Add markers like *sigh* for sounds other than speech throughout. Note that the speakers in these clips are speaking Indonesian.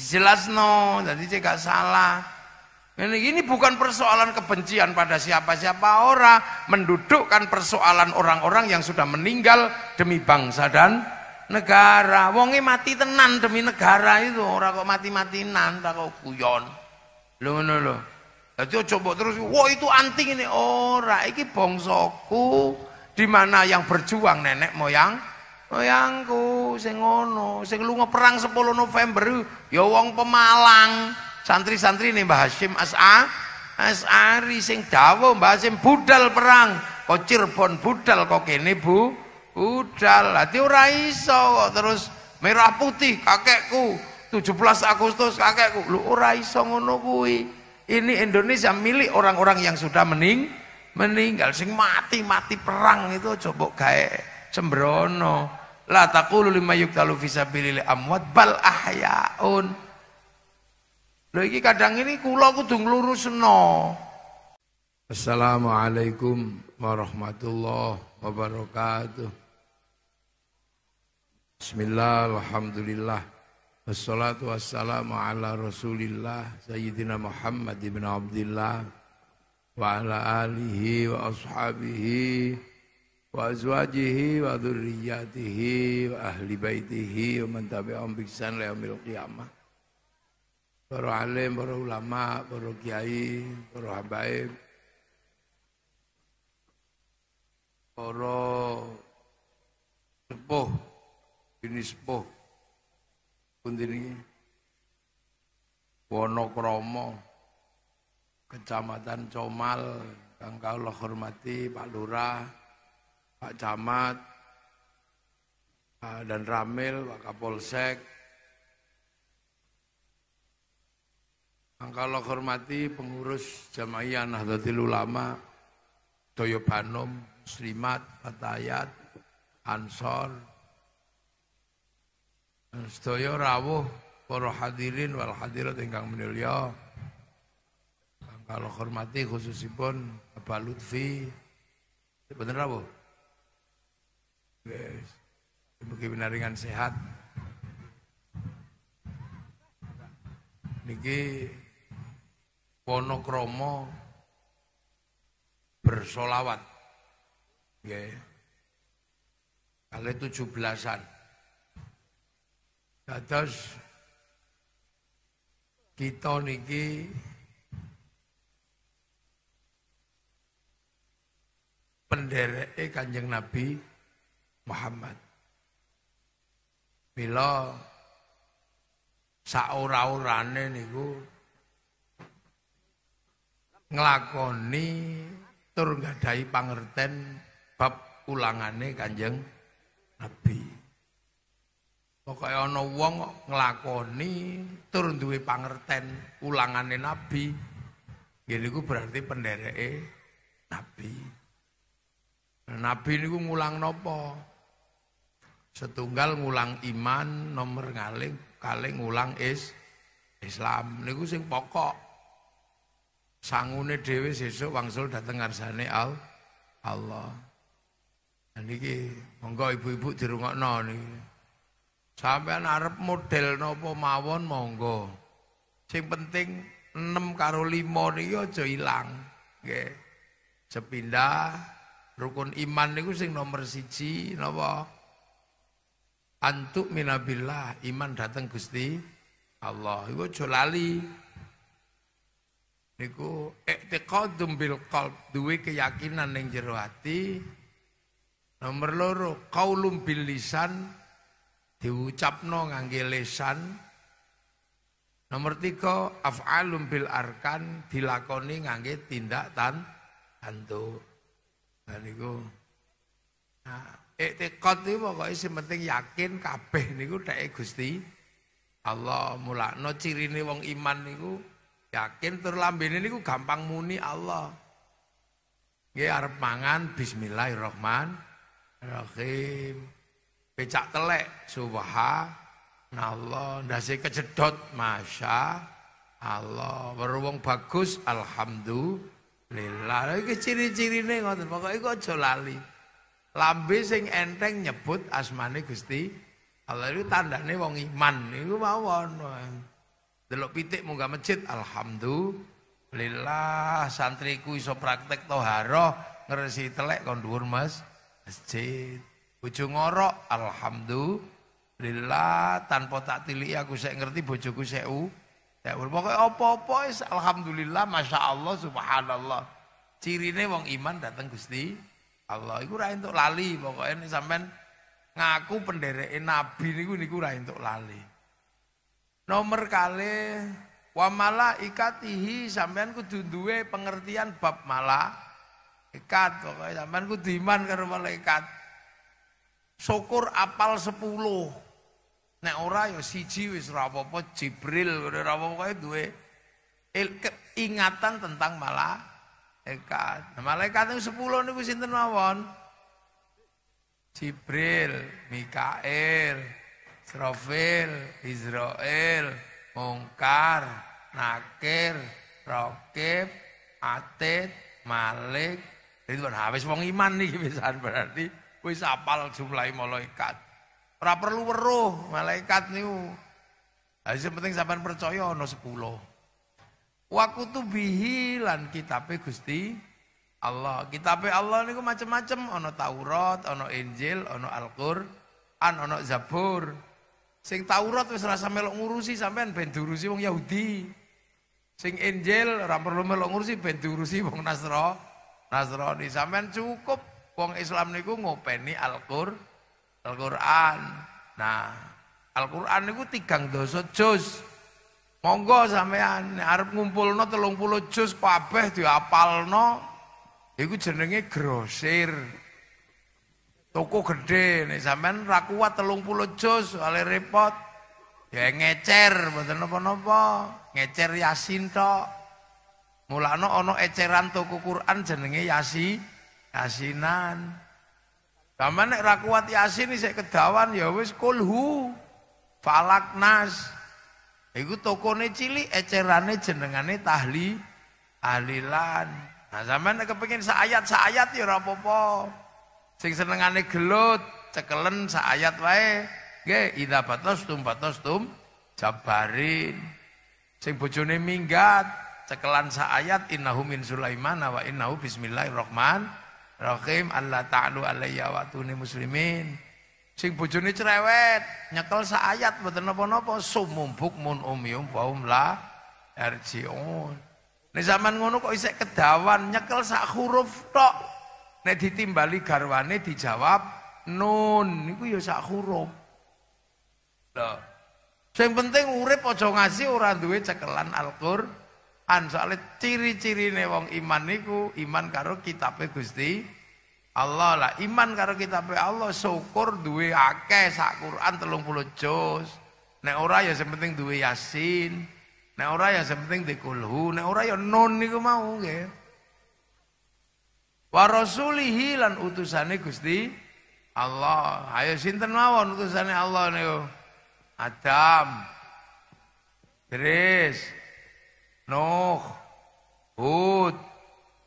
Jelas no, jadi cek salah ini, ini bukan persoalan kebencian pada siapa-siapa orang mendudukkan persoalan orang-orang yang sudah meninggal demi bangsa dan negara Wongi mati tenan demi negara itu orang kok mati-matinan tak kok guyon lho ngono lho dadi coba terus wah itu anting ini ora iki bangsaku di mana yang berjuang nenek moyang Oh, sing ngono, sing lunga perang 10 November ya wong Pemalang, santri-santri nih Mbah Hasyim As'a, As'ari sing dawuh Mbah Hasyim budal perang, kok Cirebon budal kok kene Bu, budal. Dadi ora iso kok terus merah putih kakekku 17 Agustus kakekku. Lu ora iso ngono kuwi. Ini Indonesia milik orang-orang yang sudah mening meninggal sing mati-mati perang itu coba gawe sembrono. La taqulu lima yuktalu fisabilillah amwat bal ahyaun. Lho iki kadang ini kula kudu nglurusno. Assalamualaikum warahmatullahi wabarakatuh. Bismillah, alhamdulillah. Wassalatu wassalamu ala rasulillah Sayyidina Muhammad ibn Abdullah Wa ala alihi wa ashabihi wa azwajihi wa dzurriyyatihi wa ahli baitihi wa man tabi'ahum bi ihsan ila yaumil qiyamah. Para alim, para ulama, para kiai, para habaib, para sepuh, ini sepuh, pun ini, Wonokromo, Kecamatan Comal, kang kau hormati Pak Lurah, Pak Camat, dan Ramil, Pak Kapolsek. Angkala hormati pengurus Jama'ah Nahdlatul Ulama, Toyo Banom, Muslimat, Patayat, Ansor, Toyo Rabu, rawuh para hadirin wal hadirat ingkang menilya. Angkala hormati khususipun Bapak Lutfi, sebenarnya rawuh. Ibu Ki dengan sehat. Niki ponokromo bersolawat. Nggih. Kali tujuh belasan, Dados kita niki pendereke Kanjeng Nabi Muhammad. Bila saura-urane niku nglakoni tur gadahi pangerten bab ulangane Kanjeng Nabi. Pokoke ana wong nglakoni tur duwe pangerten ulangane Nabi. Nggih niku berarti pendereke Nabi. Nabi niku ngulang nopo setunggal ngulang iman nomor ngaling kaling ngulang is Islam niku sing pokok sangune dhewe sesuk wangsul dateng ngarsane Allah dan niki monggo ibu-ibu dirungokno niki sampean arep model nopo mawon monggo sing penting 6 karo 5 niki aja ilang nggih sepindah rukun iman niku sing nomor siji napa no Antuk minabilah iman datang Gusti Allah. Iku aja lali. Niku i'tiqadum bil qalb, duwe keyakinan yang jeruati. Nomor loro, kau bil lisan, diucapno ngangge lisan. Nomor tiga, af'alum bil arkan, dilakoni ngangge tindak tan antuk. Dan nah, niku nah, Iktikad iki pokoke sing penting yakin kabeh niku dhek Gusti Allah mulakno cirine wong iman niku yakin tur lambene niku gampang muni Allah. Nggih arep mangan bismillahirrahmanirrahim. Becak telek subhanallah, ndase kejedot masya Allah. Weruwung bagus alhamdulillah. Iki ciri-cirine ngoten, pokoke kok aja lali. Lambe sing enteng nyebut asmane Gusti Allah itu tandane wong iman niku mawon. Delok pitik munggah masjid alhamdulillah santriku iso praktek toharoh ngeresi telek kon dhuwur Mas masjid. Bojo ngorok alhamdulillah tanpa tak tilik aku sik ngerti bojoku sik u. Ya pokoknya apa-apa alhamdulillah masya Allah subhanallah. Cirine wong iman datang Gusti Allah iku ora entuk lali pokoke ini sampean ngaku pendereke nabi niku niku ora entuk lali. Nomor kali wa malaikatihi sampean kudu duwe pengertian bab malaikat pokoke sampean kudu iman karo malaikat. Syukur apal 10. Nek ora ya siji wis ora apa-apa Jibril ora apa-apa duwe ingatan tentang malaikat. malaikat. malaikat yang sepuluh ini sinten mawon? Jibril, Mikael, Israfil, Israel, Mungkar, Nakir, Rokib, Atid, Malik. Itu kan habis wong iman nih kebiasaan *laughs* berarti. Wis apal jumlah malaikat. Ora perlu weruh malaikat niku. Hasil penting sampean percaya ana 10. waktu kutubihi bihilan kitabe Gusti Allah. Kitabe Allah niku macam-macam, ono Taurat, ono Injil, ono Al-Qur'an, ono Zabur. Sing Taurat wis rasa melok ngurusi sampean ben diurusi wong Yahudi. Sing Injil ora perlu melok ngurusi ben diurusi wong Nasra. Nasrani sampean cukup wong Islam niku ngopeni Al-Qur'an. Al-Qur'an. Nah, Al-Qur'an niku tigang dosa juz. Monggo sampean arep ngumpulno 30 juz kabeh diapalno. Iku jenenge grosir. Toko gede nek sampean ra kuat 30 juz oleh repot. Ya ngecer mboten napa-napa, ngecer Yasin tok. Mulane ana eceran toko Quran jenenge Yasi Yasinan. Sampeyan nek ra kuat Yasin isih kedawan ya wis kulhu falaknas. nas Iku tokone cilik, ecerane jenengane tahli alilan. Nah, sampean kepengen kepengin sayat saayat ya rapopo. Sing senengane gelut, cekelen sayat wae. Nggih, idza batastum tum, jabarin. Sing bojone minggat, cekelan saayat innahu min Sulaiman wa innahu bismillahirrahmanirrahim. Rahim Allah ta'lu alayya wa tuni muslimin. sing bojone cerewet nyekel sak ayat mboten napa-napa sumumbuk mun umium paum um la arjiun nek zaman ngono kok isek kedawan nyekel sak huruf tok nek ditimbali garwane dijawab nun niku ya sak huruf lho sing penting urip aja ngasi ora duwe cekelan Al-Qur'an soalnya ciri-cirine wong iman niku iman karo kitabe Gusti Allah lah iman karo pe Allah syukur duwe akeh sak Quran 30 juz. Nek ora ya sing penting duwe Yasin. Nek ora ya sing penting dikulhu, nek ora ya nun niku mau nggih. Wa rasulihi lan utusane Gusti Allah. Ayo sinten mawon utusane Allah niku? Adam. Idris. Nuh. Hud.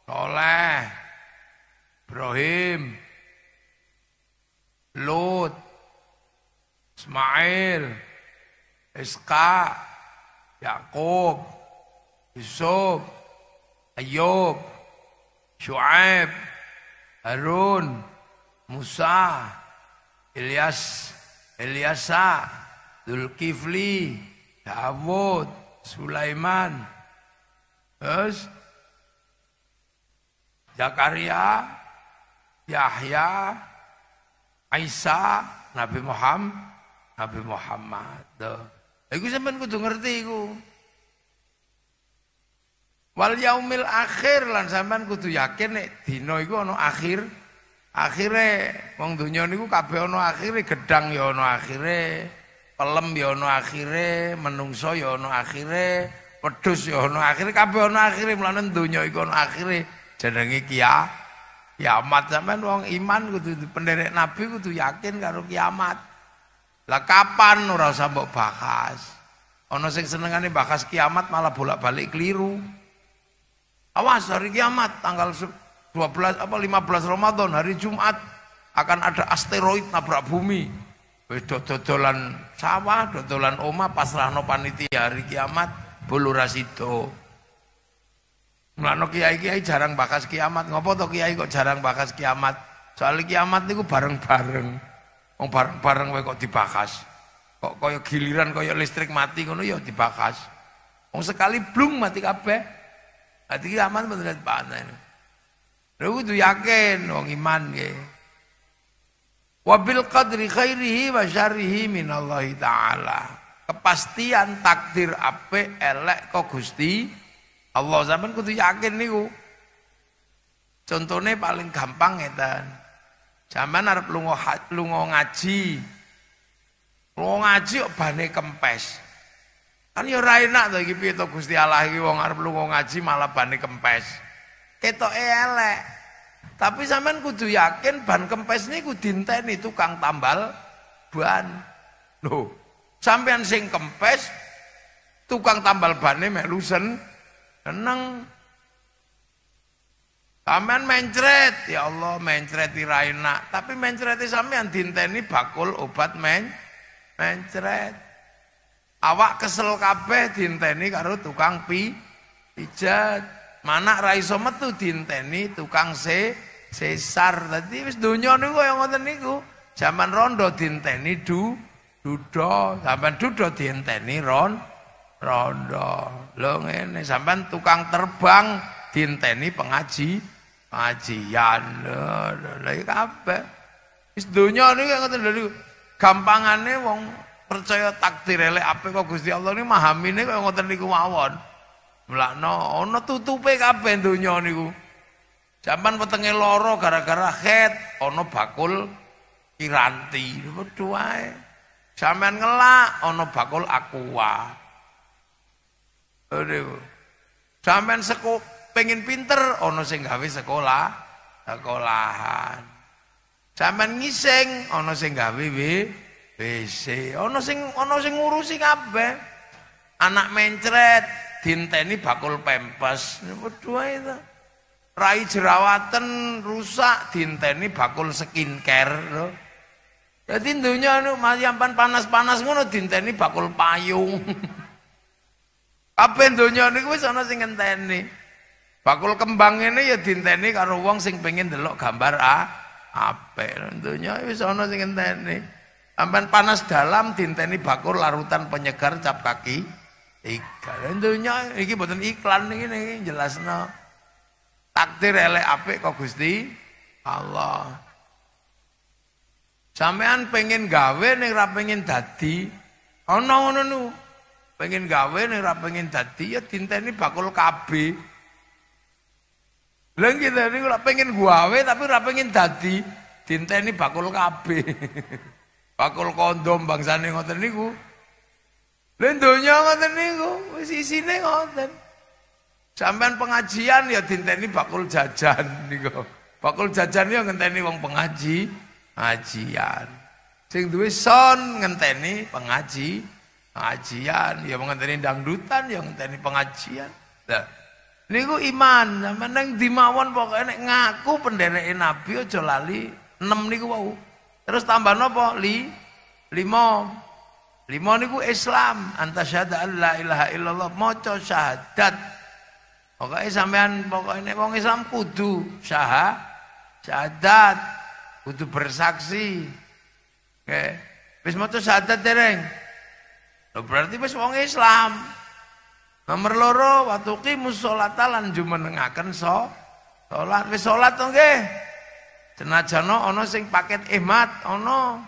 Saleh Ibrahim, Lut, Ismail, Iska, Yakub, Yusuf, Ayub, Shu'aib, Harun, Musa, Ilyas, Ilyasa, Dulkifli, Dawud, Sulaiman, Terus Zakaria, Yahya, Isa, Nabi Muhammad, Nabi Muhammad. Tuh. Iku sampean kudu ngerti iku. Wal yaumil akhir lan sampean kudu yakin nek dina iku ana akhir. Akhire wong donya niku kabeh ana akhire, gedang ya ana akhire, pelem ya ana akhire, menungso ya ana akhire, wedhus ya ana akhire, kabeh ana akhire, mlane donya iku ana akhire jenenge kiamat. Kiamat sampean wong iman kudu penderek nabi kudu yakin karo kiamat. Lah kapan ora usah mbok bahas. Ana sing senengane bahas kiamat malah bolak-balik keliru. Awas hari kiamat tanggal 12 apa 15 Ramadan hari Jumat akan ada asteroid nabrak bumi. Wis dodolan sawah, dodolan oma pasrahno panitia hari kiamat bolurasido. Mulane kiai-kiai jarang bakas kiamat. Ngopo to kiai kok jarang bakas kiamat? soal kiamat niku bareng-bareng. Wong bareng-bareng wae kok dibakas. Kok koyo giliran koyo listrik mati ngono ya dibakas. Wong sekali blung mati kabeh. Hati kiamat beneran panen. Lha kudu yakin wong iman nggih. Wa bil qadri khairihi wa syarrihi min Allah taala. Kepastian takdir apik elek kok Gusti Allah zaman kudu yakin niku. Contohnya paling gampang ya dan zaman harap lungo, ngaji, lungo ngaji kok bane kempes. Kan yo ra enak to iki piye to Gusti Allah iki wong arep lunga ngaji malah bane kempes. Ketok elek. Tapi sampean kudu yakin ban kempes niku dinteni tukang tambal ban. Loh, sampean sing kempes tukang tambal ban melusen. Seneng. Sampean mencret, ya Allah mencret ra enak, tapi mencreti sampean dinteni bakul obat men mencret. Awak kesel kabeh dinteni karo tukang pi pijat. mana raiso metu dinteni tukang se sesar. tadi wis donya niku yang ngoten niku. Zaman rondo dinteni du dudo, zaman dudo dinteni rondo rondo lo ngene sampean tukang terbang dinteni pengaji pengajian lo, lagi kabeh Istunya ini kan ngoten dulu gampangannya wong percaya takdir elek apa kok Gusti Allah ini niku mahamine kaya ngoten niku mawon ono ana tutupe kabeh donya niku Zaman petenge loro gara-gara head ono bakul kiranti. lo ae. Sampean ngelak ono bakul aqua. Aduh. Sampai seko pengen pinter, ono sing gawe sekolah, sekolahan. Sampai ngiseng, ono sing gawe bi, BC, sing ono sing ngurusi kabe. Anak mencret, dinteni bakul pempes, berdua itu. Rai jerawatan rusak, dinteni bakul skincare. Loh. Jadi dunia ini masih panas-panas ngono dinteni bakul payung. *laughs* Apa donya niku wis ana sing ngenteni. Bakul kembang ini ya dinteni karo wong sing pengen delok gambar a ah, apel donya wis ana sing ngenteni. Aman panas dalam dinteni bakul larutan penyegar cap kaki. Iki donya iki boten iklan iki ning jelasno. Takdir elek apik kok Gusti Allah. Sampean pengen gawe ning ra pengen dadi. Ana ngono niku Pengen gawe nih rap pengen dadi ya ini bakul kb lain kita ini rap pengen gawe tapi rap pengen dadi, ini bakul kb *laughs* bakul kondom nih ngoten niku. lain dunia ngoten niku, wis sini ngoten. Sampean pengajian ya tinta ini bakul jajan *laughs* niku. Bakul jajan ya ngenteni wong pengaji, ajian. Sing duwe son ngenteni pengaji, Pengajian, ya mengenteni dangdutan, ya mengenteni pengajian. Nah, ku iman, sama neng dimawon pokoknya ngaku pendeneke nabi aja lali 6 niku wau. Terus tambah nopo Li 5. 5 niku Islam, antasyhadu an la ilaha illallah, maca syahadat. Pokoknya sampean pokoknya nek wong Islam kudu syah syahadat, kudu bersaksi. Oke. Okay. Wis syahadat dereng berarti wis wong Islam. Nomor loro waktu watuki musolata lan jumenengaken so sholat Wis sholat to nggih. Senajan ana sing paket hemat ono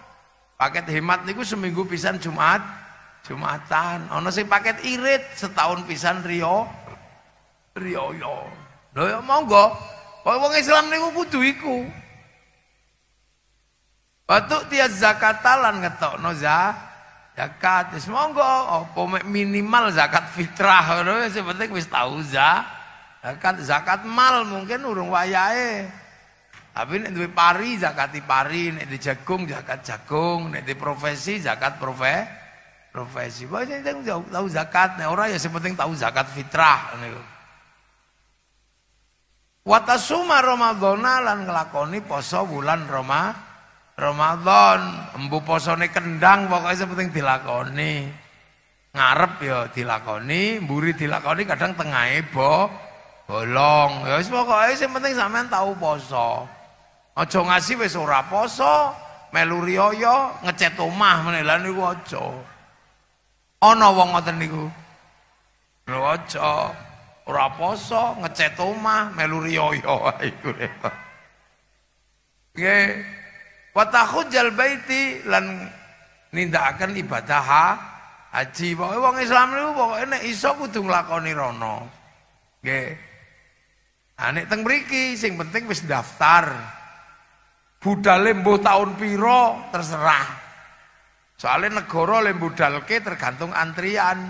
paket hemat niku seminggu pisan Jumat, Jumatan. ono sing paket irit setahun pisan Rio Rioyo. Lho ya monggo. Kok wong Islam niku kudu iku. Batuk tiap zakatalan ngetok noza Zakat wis monggo apa minimal zakat fitrah ngono wis penting wis tau Zakat zakat mal mungkin urung wayahe. Tapi nek duwe pari zakat pari, nek di jagung zakat jagung, nek di profesi zakat profe profesi. wis sing tau zakat nek ora ya sing tau zakat fitrah niku. Watasuma Ramadhana lan ngelakoni poso bulan ramadhan. Ramadan, embu posone kendang pokoknya penting dilakoni. Ngarep ya dilakoni, mburi dilakoni kadang tengah ebo bolong. Ya wis pokoke sing penting sampean tau poso. Aja ngasih wis ora poso, melu riyo ngecet omah meneh lan niku aja. Ana wong ngoten niku. Lho aja ora poso ngecet omah melu riyo *laughs* iku. Watahujjal jalbaiti lan akan ibadah haji. Pokoknya wong Islam itu, pokoknya nek iso kudu nglakoni rono. Nggih. Ah teng beriki, sing penting wis daftar. Budale lembu tahun piro terserah. Soalnya negara lembu dalke tergantung antrian.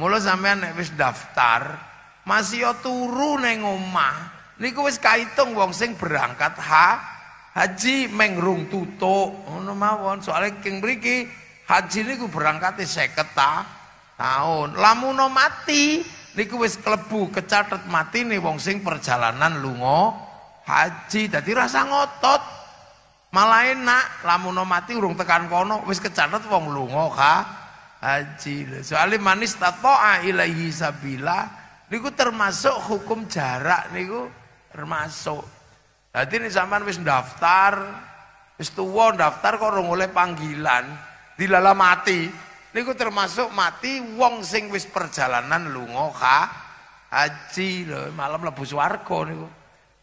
Mula sampean nek wis daftar, masih yo turu ning omah. Niku wis kaitung wong sing berangkat ha Haji mengrung tutuk ngono mawon soalnya king beriki haji niku berangkat di ta, tahun. Lamuno mati niku wis kelebu kecatet mati nih wong sing perjalanan lunga haji tadi rasa ngotot. Malah enak lamuno mati urung tekan kono wis kecatet wong lunga ka haji. Soalnya manis tatoa ilahi sabila niku termasuk hukum jarak niku termasuk Jadi ini zaman wis daftar, wis tua daftar kok orang oleh panggilan, dilala mati. Ini ku termasuk mati wong sing wis perjalanan lu ngoha, haji loh, malam lebus suarko ini ku.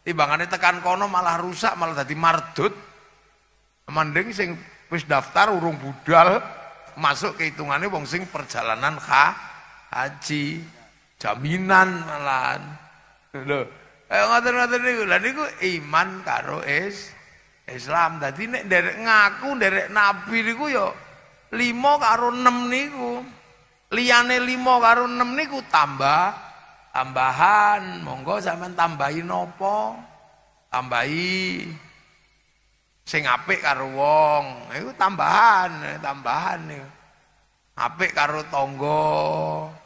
tekan kono malah rusak, malah tadi mardut. Mending sing wis daftar urung budal, masuk ke hitungannya wong sing perjalanan ha, haji, jaminan malahan. Loh. Eh ngoten-ngoten niku. Lah niku iman karo Islam. Dadi nek nderek ngaku nderek nabi niku ya 5 karo 6 niku. Liyane 5 karo 6 niku tambah tambahan. Monggo sampean tambahi nopo? Tambahi sing apik karo wong. Iku tambahan, tambahan niku. Apik karo tangga,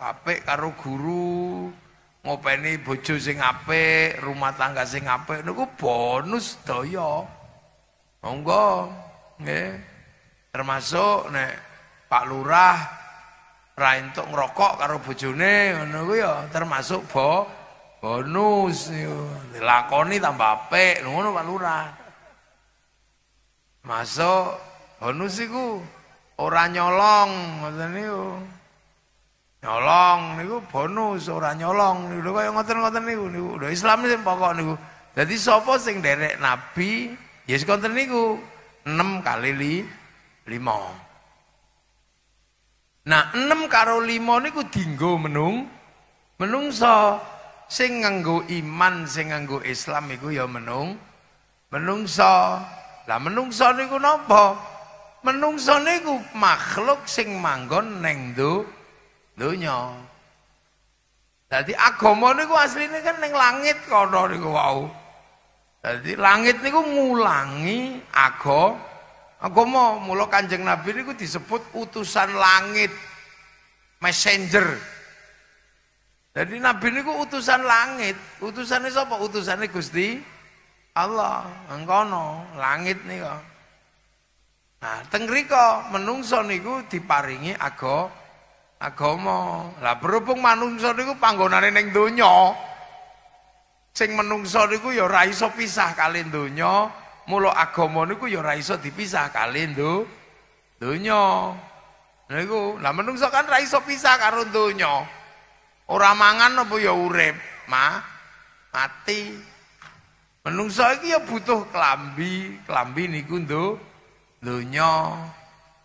apik karo guru, ngopeni bojo sing apik, rumah tangga sing apik niku bonus doyok, Monggo nggih. Termasuk nek Pak Lurah ra entuk ngerokok karo bojone ngono kuwi ya termasuk bo bonus dilakoni tambah apik ngono Pak Lurah. Masuk bonusiku, iku ora nyolong ngoten niku. nyolong niku bonus ora nyolong niku kaya ngoten-ngoten niku niku lho Islam sing pokok niku dadi sapa sing derek nabi Yesus konten niku 6 kali 5 nah 6 karo 5 niku dinggo menung menungso sing nganggo iman sing nganggo Islam iku ya menung menungso lah menungso niku napa menungso niku makhluk sing manggon neng dunya dunia. Jadi agama ini ku kan neng langit kono niku wau. Jadi langit niku mulangi ago. Agama mulo kanjeng Nabi niku disebut utusan langit messenger. Jadi Nabi niku utusan langit, utusannya siapa? Utusannya Gusti Allah ngono langit niku. Nah, tengriko menungso niku diparingi agama agama. Lah berhubung manungsa niku panggonane ning donya. Sing manungsa niku ya ora iso pisah kalih donya, mulo agama niku ya ora iso dipisah kalih do donya. Niku, lah manungsa kan ora iso pisah karo donya. Ora mangan apa ya urip, ma mati. Manungsa iki ya butuh klambi, klambi niku do donya.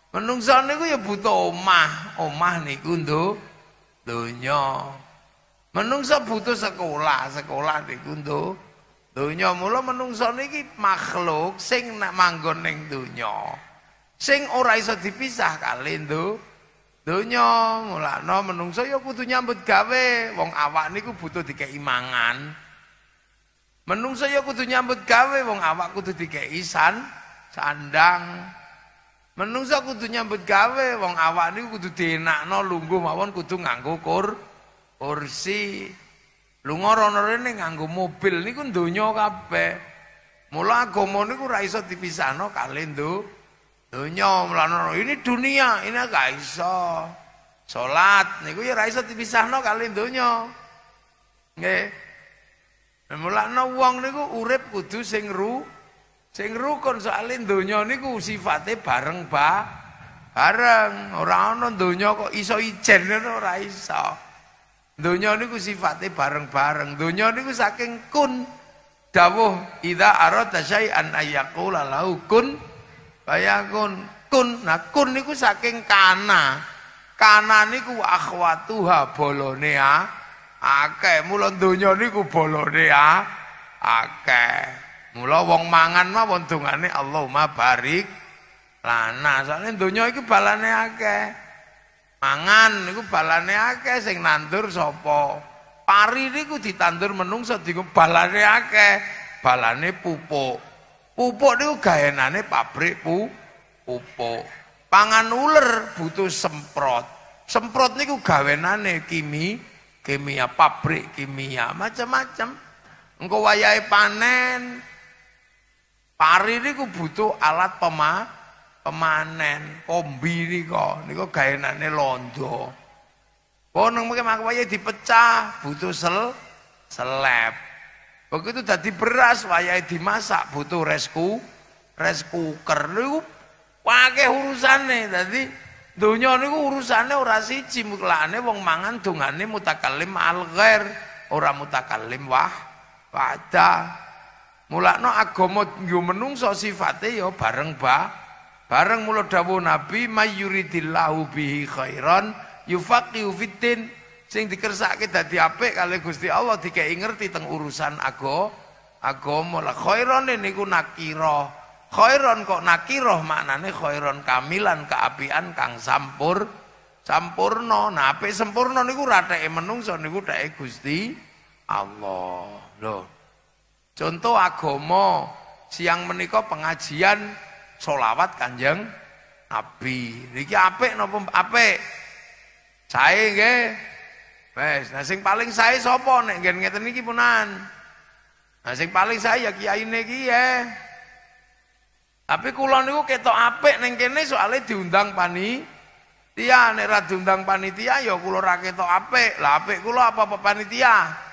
Menungsa niku ya butuh omah. Omah niku ndo donya. Menungsa butuh sekolah, sekolah niku ndo donya. Mula menungsa niki makhluk sing nak manggon ning donya. Sing ora iso dipisah kali ndo donya. Mulane menungsa ya kudu nyambut gawe. Wong awak niku butuh dikeki mangan. Menungsa ya kudu nyambut gawe. Wong awak kudu dikeki san sandang. Menungsa kudu nyambut gawe, wong awak niku kudu dienakno lungguh mawon kudu nganggo kursi. Lunga rono rene nganggo mobil niku donya kabeh. Mula agama niku ora iso dipisahno kali ndo donya ini dunia, ini gak iso. Salat niku ya ora iso dipisahno kali donya. Nggih. Mulane wong niku urip kudu sing ruh Sing rukun soal dunia ini ku sifatnya bareng ba bareng orang ono dunia kok iso ijen ora orang iso dunia ini ku sifatnya bareng bareng dunia ini ku saking kun dawuh ida aradasyai asai an ayakula lau kun bayakun kun nah kun ini ku saking kana kana ini ku akhwatuha bolonea ah. akeh mulon dunia ini ku bolonea ah. akeh Mula wong mangan mah wontungane Allahumma barik lana. Soale donya iki balane akeh. Mangan iku balane akeh sing nandur sapa? Pari niku ditandur menungsa, diku balane akeh. Balane pupuk. Pupuk niku gaenane pabrik pupuk. Pangan uler butuh semprot. Semprot niku gawenane kimi kimia pabrik kimia macam-macam. Engko wayahe panen Pari niku butuh alat pemanen, kombi niku. Niku gaenane londo. Oh nang mriki makwaye dipecah, butuh sel selep. Begitu dadi beras wayahe dimasak butuh resku, resku cooker niku pake urusane. Dadi donya niku urusane ora siji mulane wong mangan dongane mutakallim al-ghair, ora mutakallim wah wadah. Mulakno agama yo menungso sifate yo bareng ba. Bareng mulo dawuh Nabi mayyuridillahu bihi khairan yufaqihu fitin sing dikersake dadi apik kali Gusti Allah dikei ngerti teng urusan ago agama la khairane niku nakira khairon kok nakiroh maknane khairon kamilan keapian kang sampur sampurno nah apik sampurno niku rateke menungso niku dake Gusti Allah loh Contoh agomo siang menikah pengajian solawat kanjeng Nabi. Niki ape nopo ape, saya ge, Wes, nah sing paling saya sopon nek gen ngeten niki punan? Nah paling saya ya Kiai niki ya. Tapi kulon niku ketok apik ning kene soalnya diundang pani Tia nek ra diundang panitia ya kula ra ketok apik. Lah apik apa apa panitia?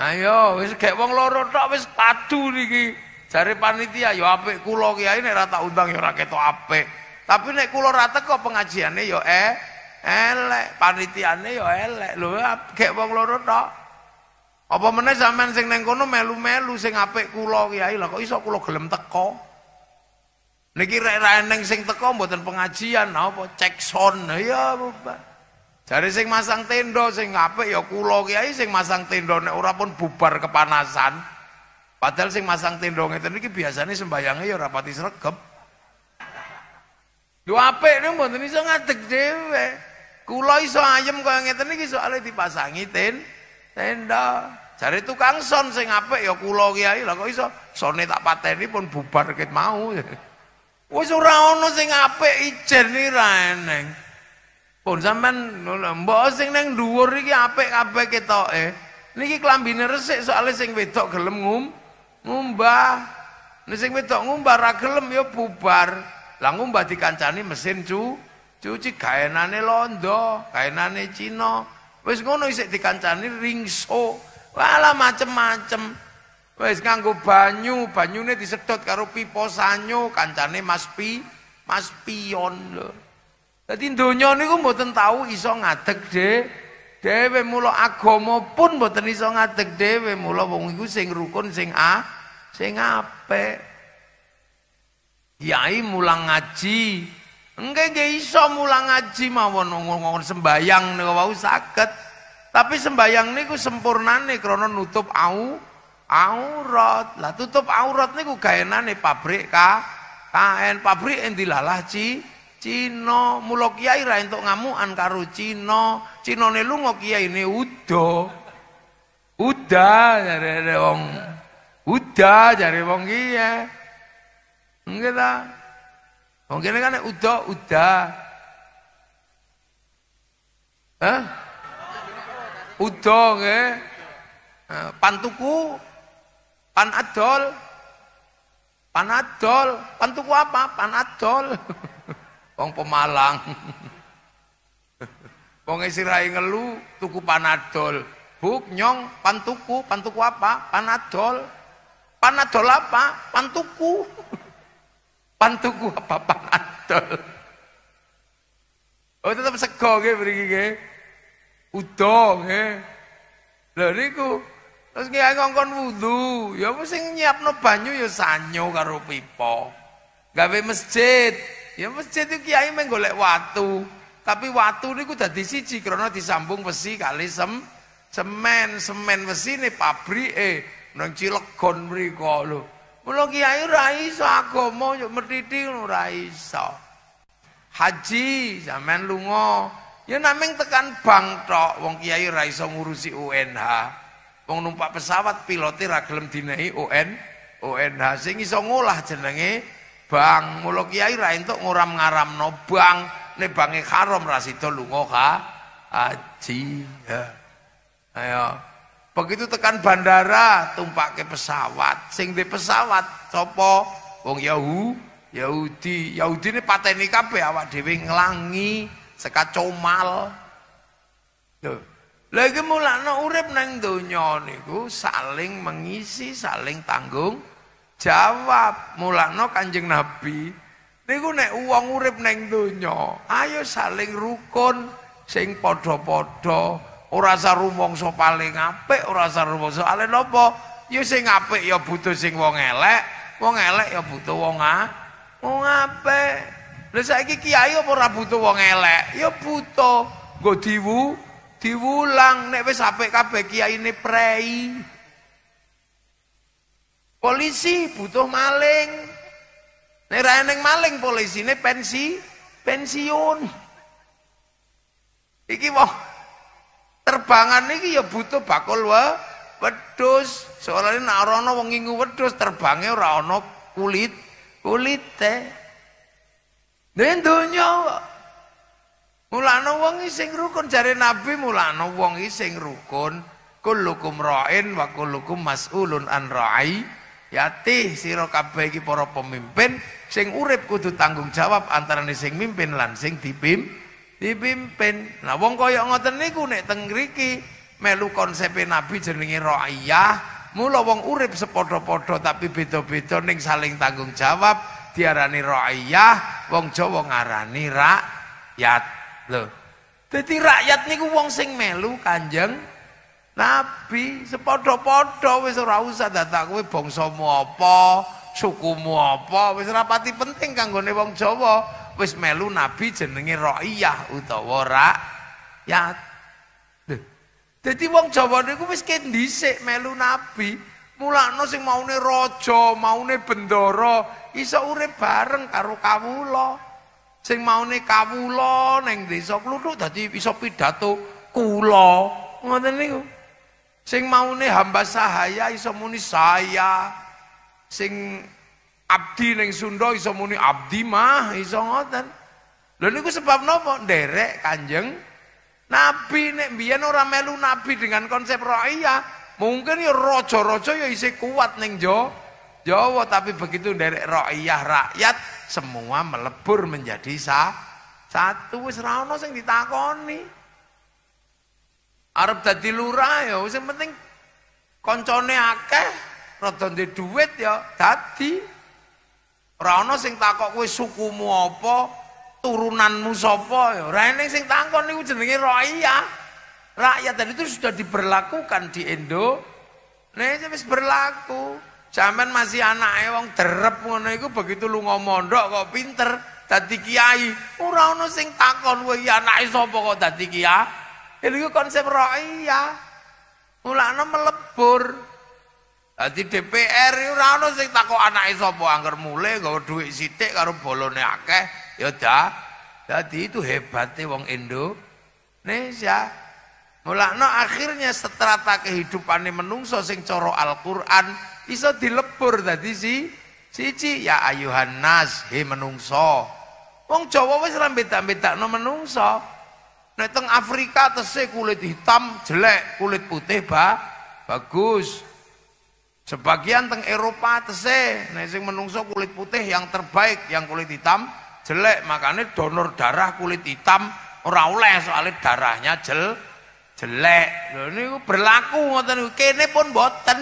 Ayo wis gek wong loro tok wis padu niki. Jare panitia ya apik kula kiai nek ora tak undang ya ora ketok apik. Tapi nek kula ora teko pengajiane ya e, elek, panitiane ya elek. Lho gek wong loro tok. Apa meneh sampean sing neng kono melu-melu sing apik kula kiai lah kok iso kula gelem teko. Niki rek ra eneng sing teko mboten pengajian apa, cekson, sound ya Bapak. Jadi sing masang tenda sing apik ya kula kiai sing masang tenda nek ora pun bubar kepanasan. Padahal sing masang tenda ngeten iki biasane sembayange ya ora pati sregep. Lu apik niku mboten iso ngadeg dhewe. Kula iso ayem kaya ngeten iki soalé dipasangi ten tenda. Jadi tukang son sing apik ya kula kiai lah kok iso sone tak pateni pun bubar ket mau. *laughs* Wis ora ono sing apik ijen ni ra eneng. Pun oh, sampean mbok sing nang dhuwur iki apik-apik ketoke. Niki klambine resik soalnya sing wedok gelem ngum ngumbah. Nek sing wedok ngumbah ra gelem ya bubar. Lah ngumbah dikancani mesin cu cuci gaenane londo, gaenane Cina. Wis ngono isik dikancani ringso. Wala macem-macem. Wis nganggo banyu, banyune disedot karo pipa sanyo kancane Mas Pi, Mas Pion lho. Dadi donya niku mboten tau iso ngadeg dhewe. Dhewe mulo agama pun mboten iso ngadeg dhewe. Mulo wong iku sing rukun, sing a, sing apik. Yai mulang ngaji. Engke nggih iso mulang ngaji mawon ngomong sembayang niku wau saged. Tapi sembayang niku sempurnane krana nutup au aurat. Lah tutup aurat niku gaenane pabrik ka kain pabrik endi lalah, Ci? Cina, mula kiai ra entuk ngamukan karo Cina. Cinane lunga kiyaine uda. Uda jare wong. Uda jare wong kiye. Nggih ta. Wong kene kan uda uda. Hah? Uda nggih. Eh, pantuku panadol. Panadol, pantuku apa? Panadol. Panadol. *laughs* wong pemalang wong isirai ngelu tuku panadol buk nyong pantuku pantuku apa panadol panadol apa pantuku pantuku apa panadol oh tetap sego ge beri ge udong ge dari ku terus ge ngongkon wudu ya mesti nyiap no banyu ya sanyo karo pipo gawe masjid Ya masjid itu kiai menggolek watu, tapi watu ini ku dadi siji karena disambung besi kali semen semen besi ini pabrik eh nang cilegon mereka lo. Mulai kiai raiso agomo yuk merdidi lo raiso. Haji zaman lungo, ya nameng tekan bank tok wong kiai raiso ngurusi UNH. Wong numpak pesawat pilotnya ragelam dinai UN UNH sing iso ngolah jenenge bang mulo kiai ra entuk ngoram ngaram no bang ne bange haram ra sida lunga ha haji ya. ayo begitu tekan bandara tumpake pesawat sing di pesawat sapa wong yahudi yahudi ne pateni kabeh awak dhewe nglangi sekat comal lho lagi mulakno urip nang donya niku saling mengisi saling tanggung jawab mulakno kanjeng nabi niku nek uang urip neng dunya ayo saling rukun sing padha-padha ora usah rumangsa paling apik ora usah rumangsa ale nopo ya sing apik ya butuh sing wong elek wong elek ya butuh wong wong apik lha saiki kiai apa ora butuh wong elek ya butuh nggo diwu diwulang nek wis apik kabeh kiai ini prei Polisi butuh maling. Nek ra eneng maling polisine pensi, pensiun. Iki wah terbangan iki ya butuh bakul wa wedhus. Soale nek ora ana wong ngingu wedhus terbange ora ana kulit, kulite. Nek donya Mulane wong sing rukun jare Nabi mulane wong sing rukun Kulukum ra'in wa kullukum mas'ulun an ra'i. yati sira kabeh iki para pemimpin sing urip kudu tanggung jawab antarané sing mimpin lan sing dipimpin dipimpin nah wong kaya ngoten niku nek teng mriki melu konsep e nabi jenenge ra'iyah mula wong urip sepadha-padha tapi beda-beda ning saling tanggung jawab diarani ra'iyah wong Jawa ngarani rakyat lho dadi rakyat niku wong sing melu kanjeng Nabi sepodo-podo wis ora usah datang kowe mu apa, suku mu apa, wis ora pati penting kanggone wong Jawa, wis melu nabi jenenge ra'iyah utawa rakyat. Lho. Dadi wong Jawa niku wis kendhisik melu nabi, mulakno sing maune raja, maune bendara iso urip bareng karo kawula. Sing maune kawula ning desa kluthuk dadi iso pidhato kula. Ngoten niku. Sing maune hamba sahaya iso muni saya. Sing abdi neng Sunda iso muni abdi mah iso ngoten. Lho niku sebab nopo derek Kanjeng Nabi nek biyen ora melu nabi dengan konsep ra'iyah, mungkin ya rojo-rojo ya isi kuat ning jo Jawa tapi begitu dari ra'iyah rakyat semua melebur menjadi sah, satu wis ra ono sing ditakoni Arab dadi lurah ya, sing penting koncone akeh, rada duwe dhuwit ya, dadi. Ora ana sing takok kowe sukumu apa, turunanmu sapa ya. Ora ene sing takon niku jenenge rakyat. Rakyat tadi itu sudah diberlakukan di Indo. Nah, ini wis berlaku. Zaman masih anak wong derep ngono iku begitu lu ngomondok kok pinter dadi kiai. Ora ana sing takon kowe anake sapa kok dadi kiai. Itu konsep roya. Mulane melebur. Dadi DPR ora ono sing takok anake sapa anger mule gawe dhuwit sithik karo bolone akeh ya Dadi itu hebatnya wong Indo. Indonesia. Mulane akhirnya strata kehidupane menungso sing cara Al-Qur'an iso dilebur tadi si siji ya ayuhan nas he menungso. Wong Jawa wis rambet beda menungso. Menungso. Nek Afrika tese kulit hitam jelek, kulit putih ba bagus. Sebagian teng Eropa tese, nek sing menungso kulit putih yang terbaik, yang kulit hitam jelek, makanya donor darah kulit hitam ora oleh soalnya darahnya jelek. Lho niku berlaku ngoten niku. Kene pun boten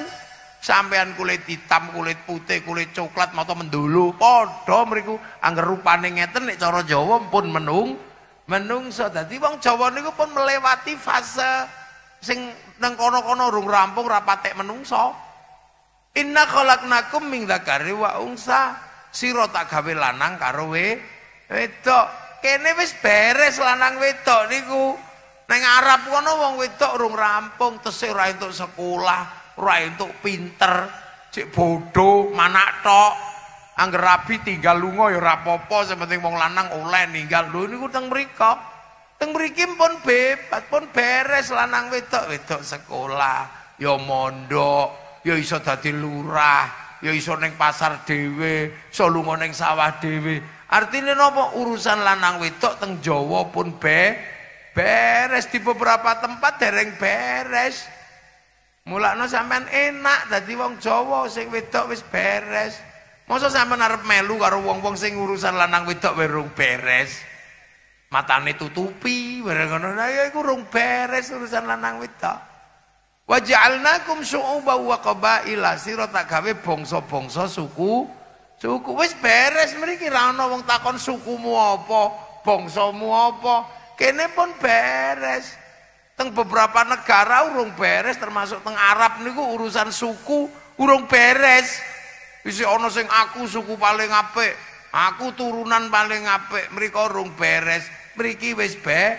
sampean kulit hitam, kulit putih, kulit coklat mau mendulu, podo mereka anggar rupane ngeten nek cara Jawa pun menung, menungso dadi wong Jawa niku pun melewati fase sing nang kono-kono rung rampung ora patek menungso inna khalaqnakum min dzakari wa unsa sira tak gawe lanang karo wedok kene wis beres lanang wedok niku nang Arab kono wong wedok rung rampung tesih ora entuk sekolah ora entuk pinter cek bodoh manak tok Angger rapi tinggal lunga ya rapopo, apa-apa, sing penting wong lanang oleh ninggal. Lho niku teng mriku. Teng mriki pun bebas, pun beres lanang wedok wedok sekolah, ya mondok, ya iso dadi lurah, ya iso ning pasar dhewe, iso lunga ning sawah dhewe. Artine napa urusan lanang wedok teng Jawa pun be beres di beberapa tempat dereng beres. Mulakno sampean enak dadi wong Jawa sing wedok wis beres. Masa sampean arep melu karo wong-wong sing urusan lanang wedok wis rung beres. Matane tutupi, bareng ngono iku rung beres urusan lanang wedok. Wa ja'alnakum syu'uba wa qabaila sira tak gawe bangsa-bangsa suku suku wis beres mriki ra ana wong takon sukumu apa, bangsamu apa. Kene pun beres. Teng beberapa negara urung beres termasuk teng Arab niku urusan suku urung beres. isih ana sing aku suku paling apik, aku turunan paling apik, mriko rung beres, mriki wis be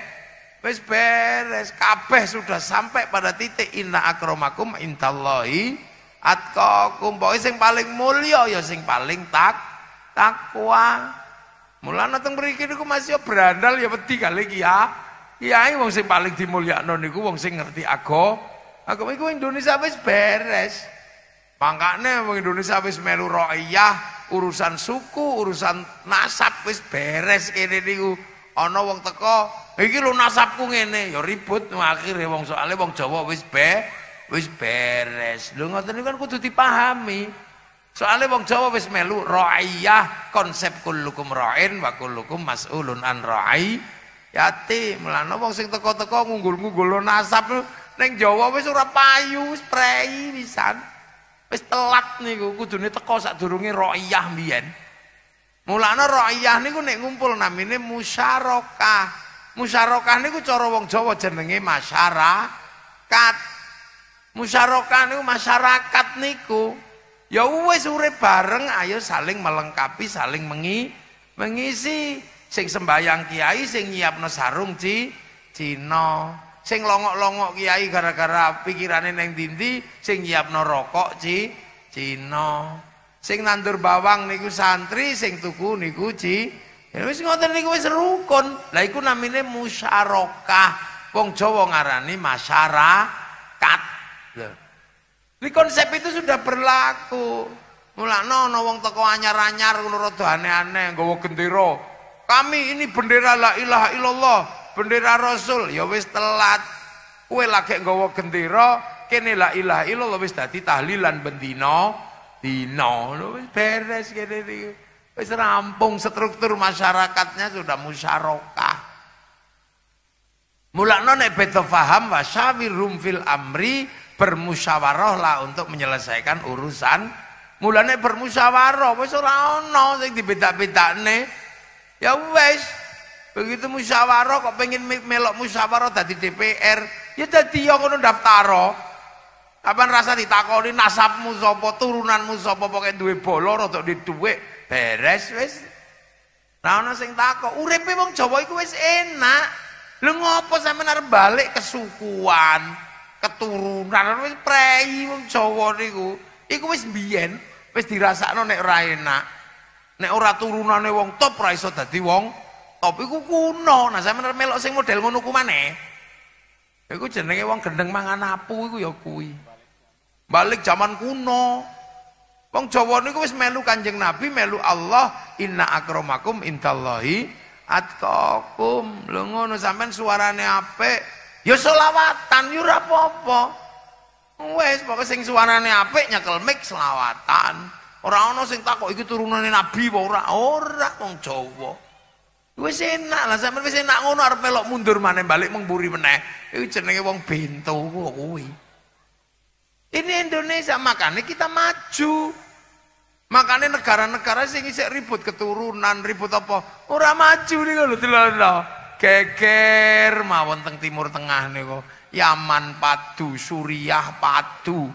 wis beres, kabeh sudah sampai pada titik inna akramakum intallahi atqakum. Pokoke sing paling mulia ya sing paling tak takwa. Mulane teng mriki niku masih berandal ya wedi kali iki ya. Kiai wong sing paling dimulyakno niku wong sing ngerti aku. Aku iku Indonesia wis beres. Makanya wong Indonesia wis melu ro'iyah, urusan suku, urusan nasab wis beres kene niku. Ana wong teko, iki lho nasabku ngene, ya ribut akhire wong soalé wong Jawa wis be wis beres. Lho ngoten kan kudu dipahami. soale wong Jawa wis melu ro'iyah, konsep kullukum ra'in wa kullukum mas'ulun an ra'i. Yati, melano wong sing teko-teko ngunggul-ngunggul nasab ning Jawa wis ora payu, wis prei pisan. Wis telat niku kudune teko sadurunge ra'iyah mbiyen. Mulane ra'iyah niku nek ngumpul namine musyarakah. Musyarakah niku cara wong Jawa jenenge masyarakat. Musyarakah niku masyarakat niku ya wis urip bareng ayo saling melengkapi, saling mengi, mengisi sing sembahyang kiai sing nyiapno sarung ci, cino. sing longok-longok kiai gara-gara pikirane neng dindi sing nyiapno rokok ci Cina sing nandur bawang niku santri sing tuku niku ci ya wis ngoten niku wis rukun lah iku namine musyarakah wong Jawa ngarani masyarakat lho di konsep itu sudah berlaku mulak no, no wong toko anyar-anyar ngono rada aneh-aneh nggawa gendera kami ini bendera la ilaha illallah bendera Rasul ya wis telat. kue lagi nggawa gendera, kene la ilah lo wis dadi tahlilan bendino dino wis beres kene iki. Wis rampung struktur masyarakatnya sudah musyarakah. Mulakno nek beda faham wasyawirum fil amri bermusyawarahlah untuk menyelesaikan urusan mulane bermusyawarah wis ora ana sing dibedak-bedakne ya wis begitu musyawarah kok pengen melok musyawarah dari DPR ya jadi ya kono daftar apa rasa ditakoni nasabmu sopo turunanmu sopo pokoknya duwe bolor atau di duwe beres wes nah ada yang tako urep memang Jawa itu wes enak lu ngopo sampe narik balik kesukuan keturunan wes prei wong Jawa niku iku wes mbiyen wes dirasakno nek ora enak nek ora turunane wong top ora iso dadi wong Tapi ku kuno. Nah sampeyan melok sing model ngono ku maneh. Ya iku jenenge wong gendeng mangan apu iku ya kuwi. Balik zaman kuno. Wong Jawa niku wis melu Kanjeng Nabi, melu Allah, inna Akromakum intallahi atqakum. Lho ngono sampean suarane ape? Ya selawatan yo ya ora apa-apa. Wis sing suarane ape? Nyakel mik selawatan. Ora ana sing takok iki turunane Nabi apa ora? Ora wong Wis enak lah, sampe wis enak ngono arep melok mundur maneh balik mengburi meneh. Iku jenenge wong bento kuwi. Ini Indonesia makanya kita maju. Makanya negara-negara sing isek ribut keturunan, ribut apa? Ora maju niku lho delono. Geger mawon teng timur tengah niku. Yaman padu, Suriah padu.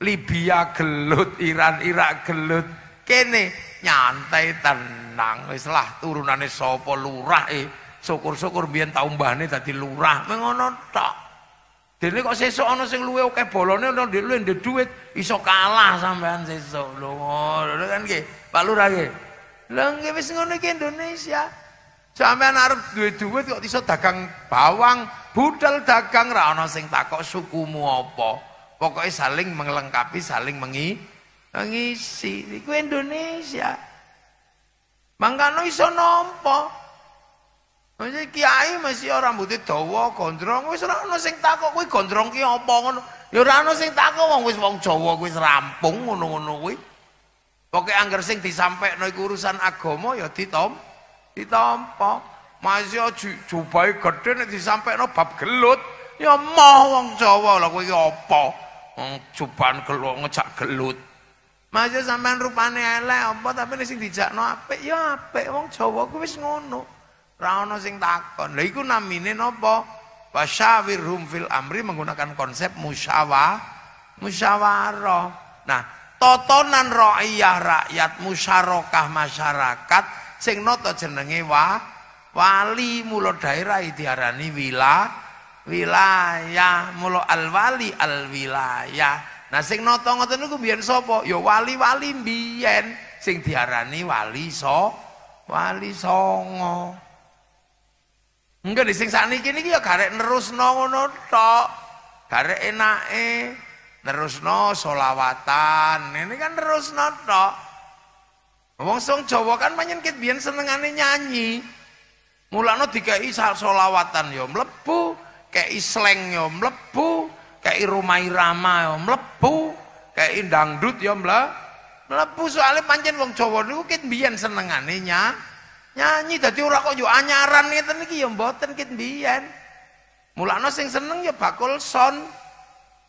Libya gelut, Iran Irak gelut. Kene nyantai tenang. tenang wis lah turunane sapa lurah eh syukur-syukur biyen tau mbahne dadi lurah ngono tok dene kok sesuk ana sing luwe akeh bolane ana ndek luwe ndek dhuwit iso kalah sampean sesuk lho lho kan nggih Pak Lurah nggih lho nggih wis ngono iki Indonesia sampean arep duwe dhuwit kok iso dagang bawang budal dagang ra ana sing takok sukumu apa pokoknya saling melengkapi saling mengi mengisi iku Indonesia Mangkano iso nampa. Mesthi kiai mesti ora mbute dawa gondrong wis ora ana sing takok kuwi gondrong ki apa ngono. Ya ora ana sing takok wong wis wong Jawa kuwi rampung ngono-ngono kuwi. Pokoke anggere sing disampekno iku urusan agama ya ditom ditampa. masya aja jubahe gedhe nek disampekno bab gelut. Ya mah wong Jawa lho kuwi apa? Wong juban gelut ngejak gelut. Masih sampean rupane elek apa tapi nek sing dijakno apik ya apik wong Jawa ku wis ngono. Ora ana sing takon. Lah iku namine napa? Basyawirhum fil amri menggunakan konsep musyawah musyawarah. Nah, tatonan ra'iyah rakyat musyarakah masyarakat sing nata jenenge wa wali mulo daerah diarani wilayah wilayah mulo al wali al wilayah Nah sing nata ngoten niku biyen sapa? Ya wali-wali biyen sing diarani wali so wali songo. Engko sing sakniki niki ya garek nerusno ngono tok. Garek enake nerusno selawatan. Ini kan nerusno tok. Wong sing Jawa kan pancen kit biyen senengane nyanyi. Mulane dikai selawatan ya mlebu, kei sleng ya mlebu, kayak rumah irama ya melepu kayak indangdut ya mla melepu soalnya panjen wong cowok niku kit bian senengane nyanyi jadi orang kok juga anyaran nih tadi kiyom boten kit bian mulano sing seneng ya bakul son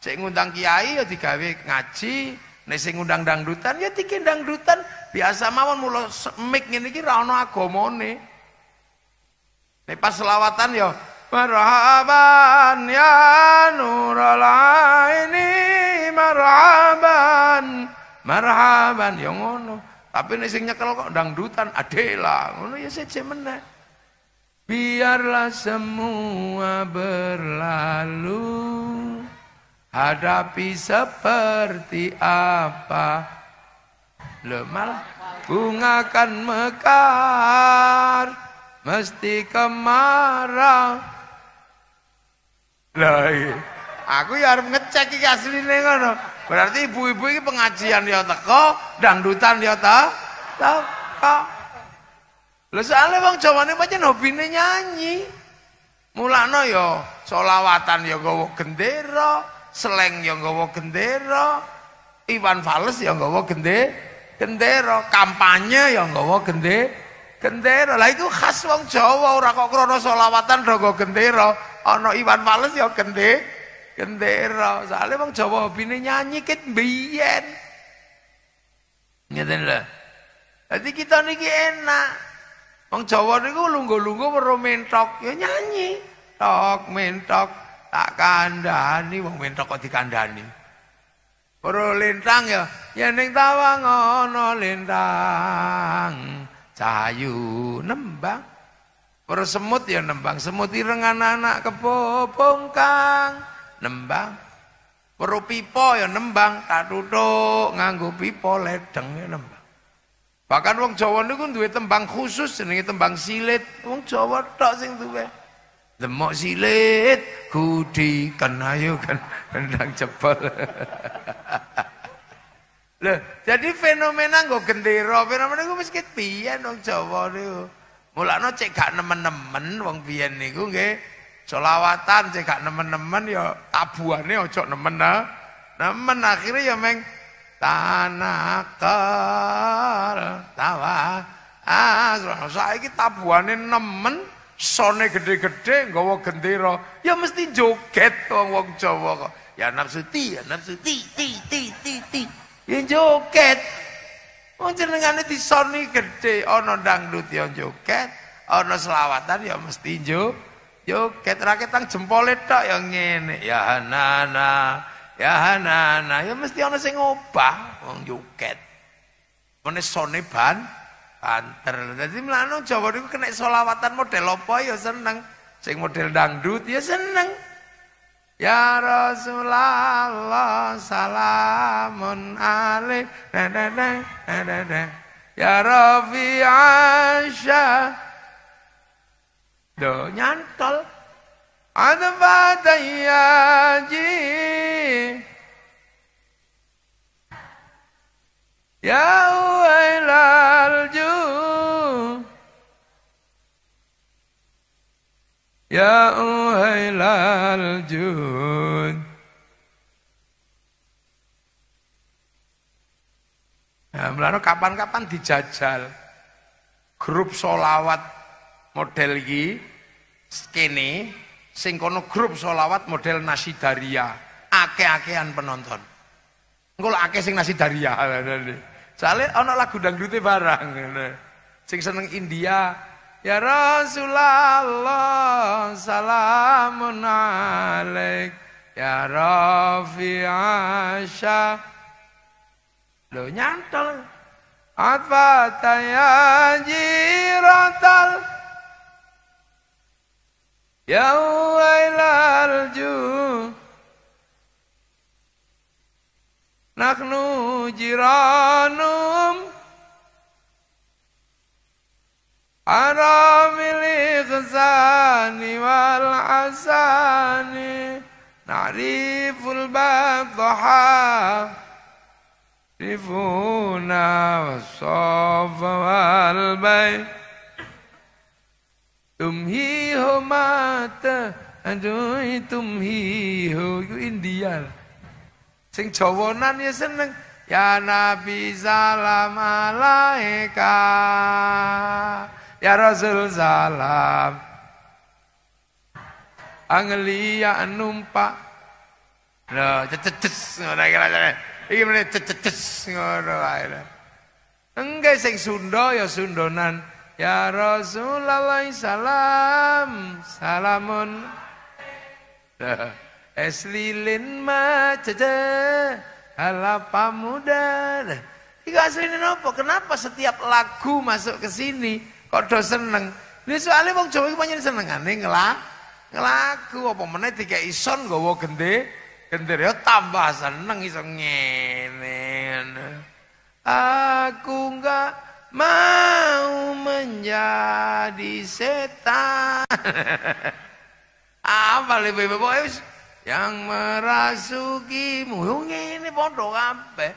saya ngundang kiai ya digawe ngaji nih sing ngundang dangdutan ya tiki biasa mawon mulo mik ini kira ono agomone nih pas selawatan ya marhaban ya نور العين marhaban marhaban ya ngono tapi ini sing nyekel kok dangdutan adela ngono ya sece meneh biarlah semua berlalu hadapi seperti apa lo malah bunga kan mekar mesti kemarau lah iya. aku ya harus ngecek iki asline ngono. Berarti ibu-ibu ini pengajian ya teko, dangdutan ya ta. Teko. Lah soalnya wong Jawane pancen hobine nyanyi. Mulano ya solawatan ya gawa gendera, seleng ya gawa gendera, Iwan Fals ya gawa kendero, gendera, kampanye ya gawa kendero, gendera. Lah itu khas wong Jawa ora kok krana solawatan ora gawa gendera, ana iwan males ya gendhe gendhera soalé wong Jawa hobine nyanyi kit biyen ngeten lho dadi kita niki enak wong Jawa niku lungguh-lungguh weru mentok ya nyanyi tok mentok tak kandhani wong mentok kok dikandhani Ora lentang ya, yen ning tawang ana lentang, Cahayu nembang. Orang semut ya nembang semut ireng anak-anak kebo kang nembang. Perlu pipo ya nembang tak duduk nganggo pipo ledeng ya nembang. Bahkan wong Jawa niku duwe tembang khusus jenenge tembang silit. Wong Jawa tok sing duwe. Demok silit kudi kenayu kan kendang kan jebol. *laughs* Loh, jadi fenomena nggo gendera, fenomena iku mesti piye wong Jawa niku. Mulane cek gak nemen-nemen wong biyen niku nggih selawatan cek gak nemen-nemen ya tabuhane ojo nemen nah. Nemen akhirnya ya meng tanakal tawa ah saiki tabuhane nemen sone gede-gede nggawa gendera ya mesti joget wong-wong Jawa kok ya nafsu ti ya nafsu ti ti ti ti ti joget Wong oh, jenengane disoni gedhe ana dangdut ya joget, ana selawatan ya mesti njuk. Yo ket jempolet jempole tok ya ngene ya hanana ya hanana ya mesti ana sing ngobah wong joget. Mene sone ban banter. Dadi mlano Jawa niku kena selawatan model opo, ya seneng. Sing model dangdut ya seneng. Ya Rasulullah salamun alik da, da, da, da, da. Ya Rafi Asya Do nyantol Adfatayaji Ya Uwailal Juh Ya uhailal jud Nah, ya, melano kapan-kapan dijajal grup solawat model ini kene sing kono grup solawat model nasi daria ake-akean penonton engko ake sing nasi daria soalnya *laughs* ada lagu dangdutnya barang sing seneng India Ya Rasulullah salamun alaik Ya Rafi Asya Lo nyantol Afata ya jiratal Ya wailal ju Naknu jiranum Arafil khasani wal asani Na'riful baqaha Rifuna wa sofa wal bay Tumhi ho mata Aduh tumhi ho Itu India Sing Jawonan ya seneng Ya Nabi salam alaika Ya Rasul salam Anglia numpak lo cecetes ngono kira-kira. Iki meneh cecetes ngono ae. Engke sing Sunda ya Sundonan. Ya Rasulullah salam salamun Es lilin majaja ala pamuda iki asline nopo Kenapa setiap lagu masuk ke sini Kok do seneng? Ini soalnya wong Jawa banyak seneng, ini ngelak ngelaku apa mana tiga ison gak nggawa gende ya tambah seneng iso ngene. Aku enggak mau menjadi setan. *laughs* Apa lebih pokoknya yang merasuki muhung ini bodoh apa?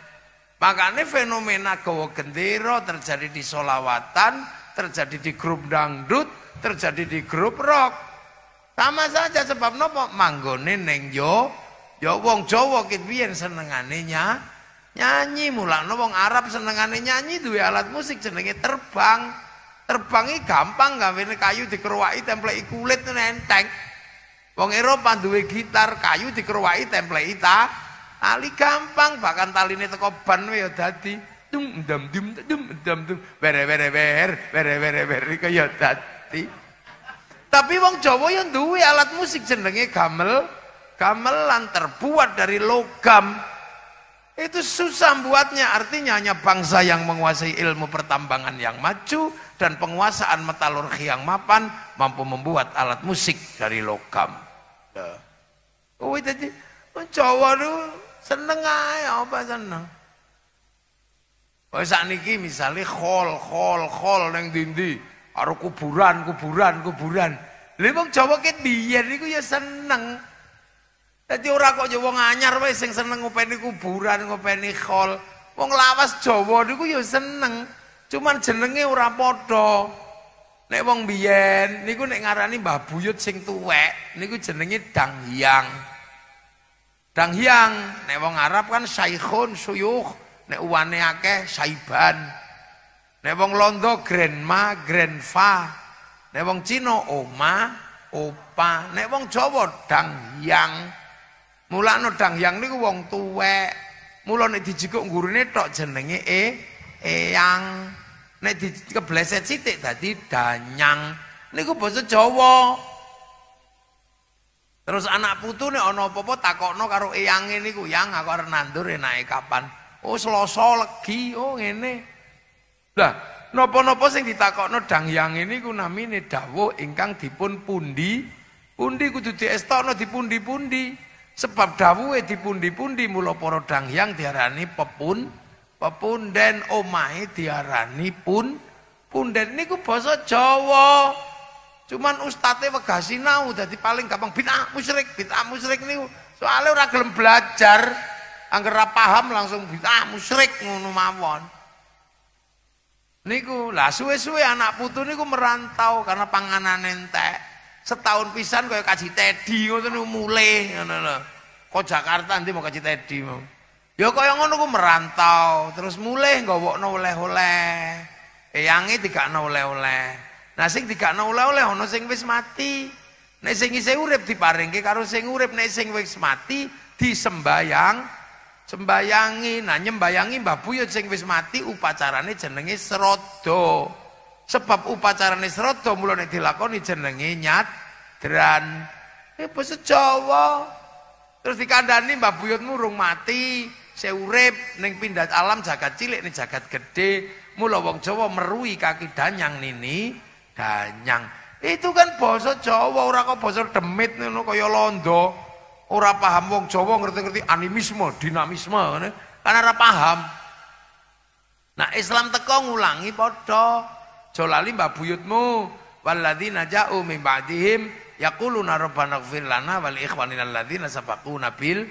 Makanya fenomena gawa gendero terjadi di solawatan, terjadi di grup dangdut, terjadi di grup rock. Sama saja sebab nopo manggone neng yo yo wong Jawa ki biyen senengane nyanyi nyanyi nopo wong Arab senengane nyanyi duwe alat musik jenenge terbang. Terbangi gampang gawene kayu dikeruwaki templeki kulit nenteng. Wong Eropa duwe gitar kayu dikeruwaki templeki ta Ali gampang bahkan taline teko ban ya dadi dum dum dum dum dum dum bere bere ber bere bere bere kaya dadi tapi wong Jawa yang duwe alat musik jenenge gamel gamelan terbuat dari logam itu susah buatnya artinya hanya bangsa yang menguasai ilmu pertambangan yang maju dan penguasaan metalurgi yang mapan mampu membuat alat musik dari logam. Oh, jadi Jawa itu seneng aja apa seneng. Kaya saat ini misalnya khol, khol, khol yang dindi. Ada kuburan, kuburan, kuburan. Lalu bang Jawa ke biar ini ya seneng. Jadi orang kok Jawa nganyar wae sing seneng ngopeni kuburan, ngopeni khol. Wong lawas Jawa niku ya seneng. Cuman jenenge ora padha. Nek wong biyen niku nek ngarani Mbah Buyut sing tuwek, niku jenenge Dang Hyang. Dang Hyang nek wong Arab kan Syaikhun Suyukh. nek uwane akeh saiban nek wong londo grandma grandpa. nek wong cina oma opa nek wong jawa dang yang mulane dang niku wong tuwek mula nek dijikuk gurune tok jenenge e eyang nek dikebleset sithik dadi danyang niku basa jawa Terus anak putu nih ono popo takokno karo eyang ini ku yang aku nandur enak kapan Oh selasa legi, oh ngene. Lah, napa-napa sing ditakokno dangyang ini ku namine dawuh ingkang dipun pundi? Pundi kudu diestokno dipundi-pundi? Sebab dawuhe dipundi-pundi mula para dangyang diarani pepun pepunden omahe diarani pun punden niku basa Jawa. Cuman ustate wegah sinau dadi paling gampang bid'ah musrik, bid'ah musrik niku soalnya ora gelem belajar. angger ra paham langsung ah musyrik ngono mawon. Niku lah suwe-suwe anak putu niku merantau karena panganan entek. Setahun pisan kaya kaji tedi ngono niku mule ngono lho. Kok Jakarta nanti mau kaji tedi Ya kaya ngono ku merantau terus mulih nggawokno oleh-oleh. Eyange eh, digakno oleh-oleh. Nah sing digakno oleh-oleh ana sing wis mati. Nek sing isih urip diparingke karo sing urip nek sing wis mati disembayang. Nah, sembayangi nah nyembayangi mbah buyut sing wis mati upacarane jenenge serodo sebab upacarane serodo mulai nek dilakoni jenenge nyadran eh basa Jawa terus dikandani mbah buyut murung mati seurep ning pindah alam jagat cilik ning jagat gede mula wong Jawa merui kaki danyang nini danyang itu kan basa Jawa ora kok basa demit ngono kaya londo Ora paham wong Jawa ngerti-ngerti animisme, dinamisme ngene. Karena ora paham. Nah, Islam teko ngulangi padha. Jolali mbah buyutmu. Walladzina ja'u min ba'dihim yaquluna rabbana ighfir lana wal ikhwanina alladzina sabaquna bil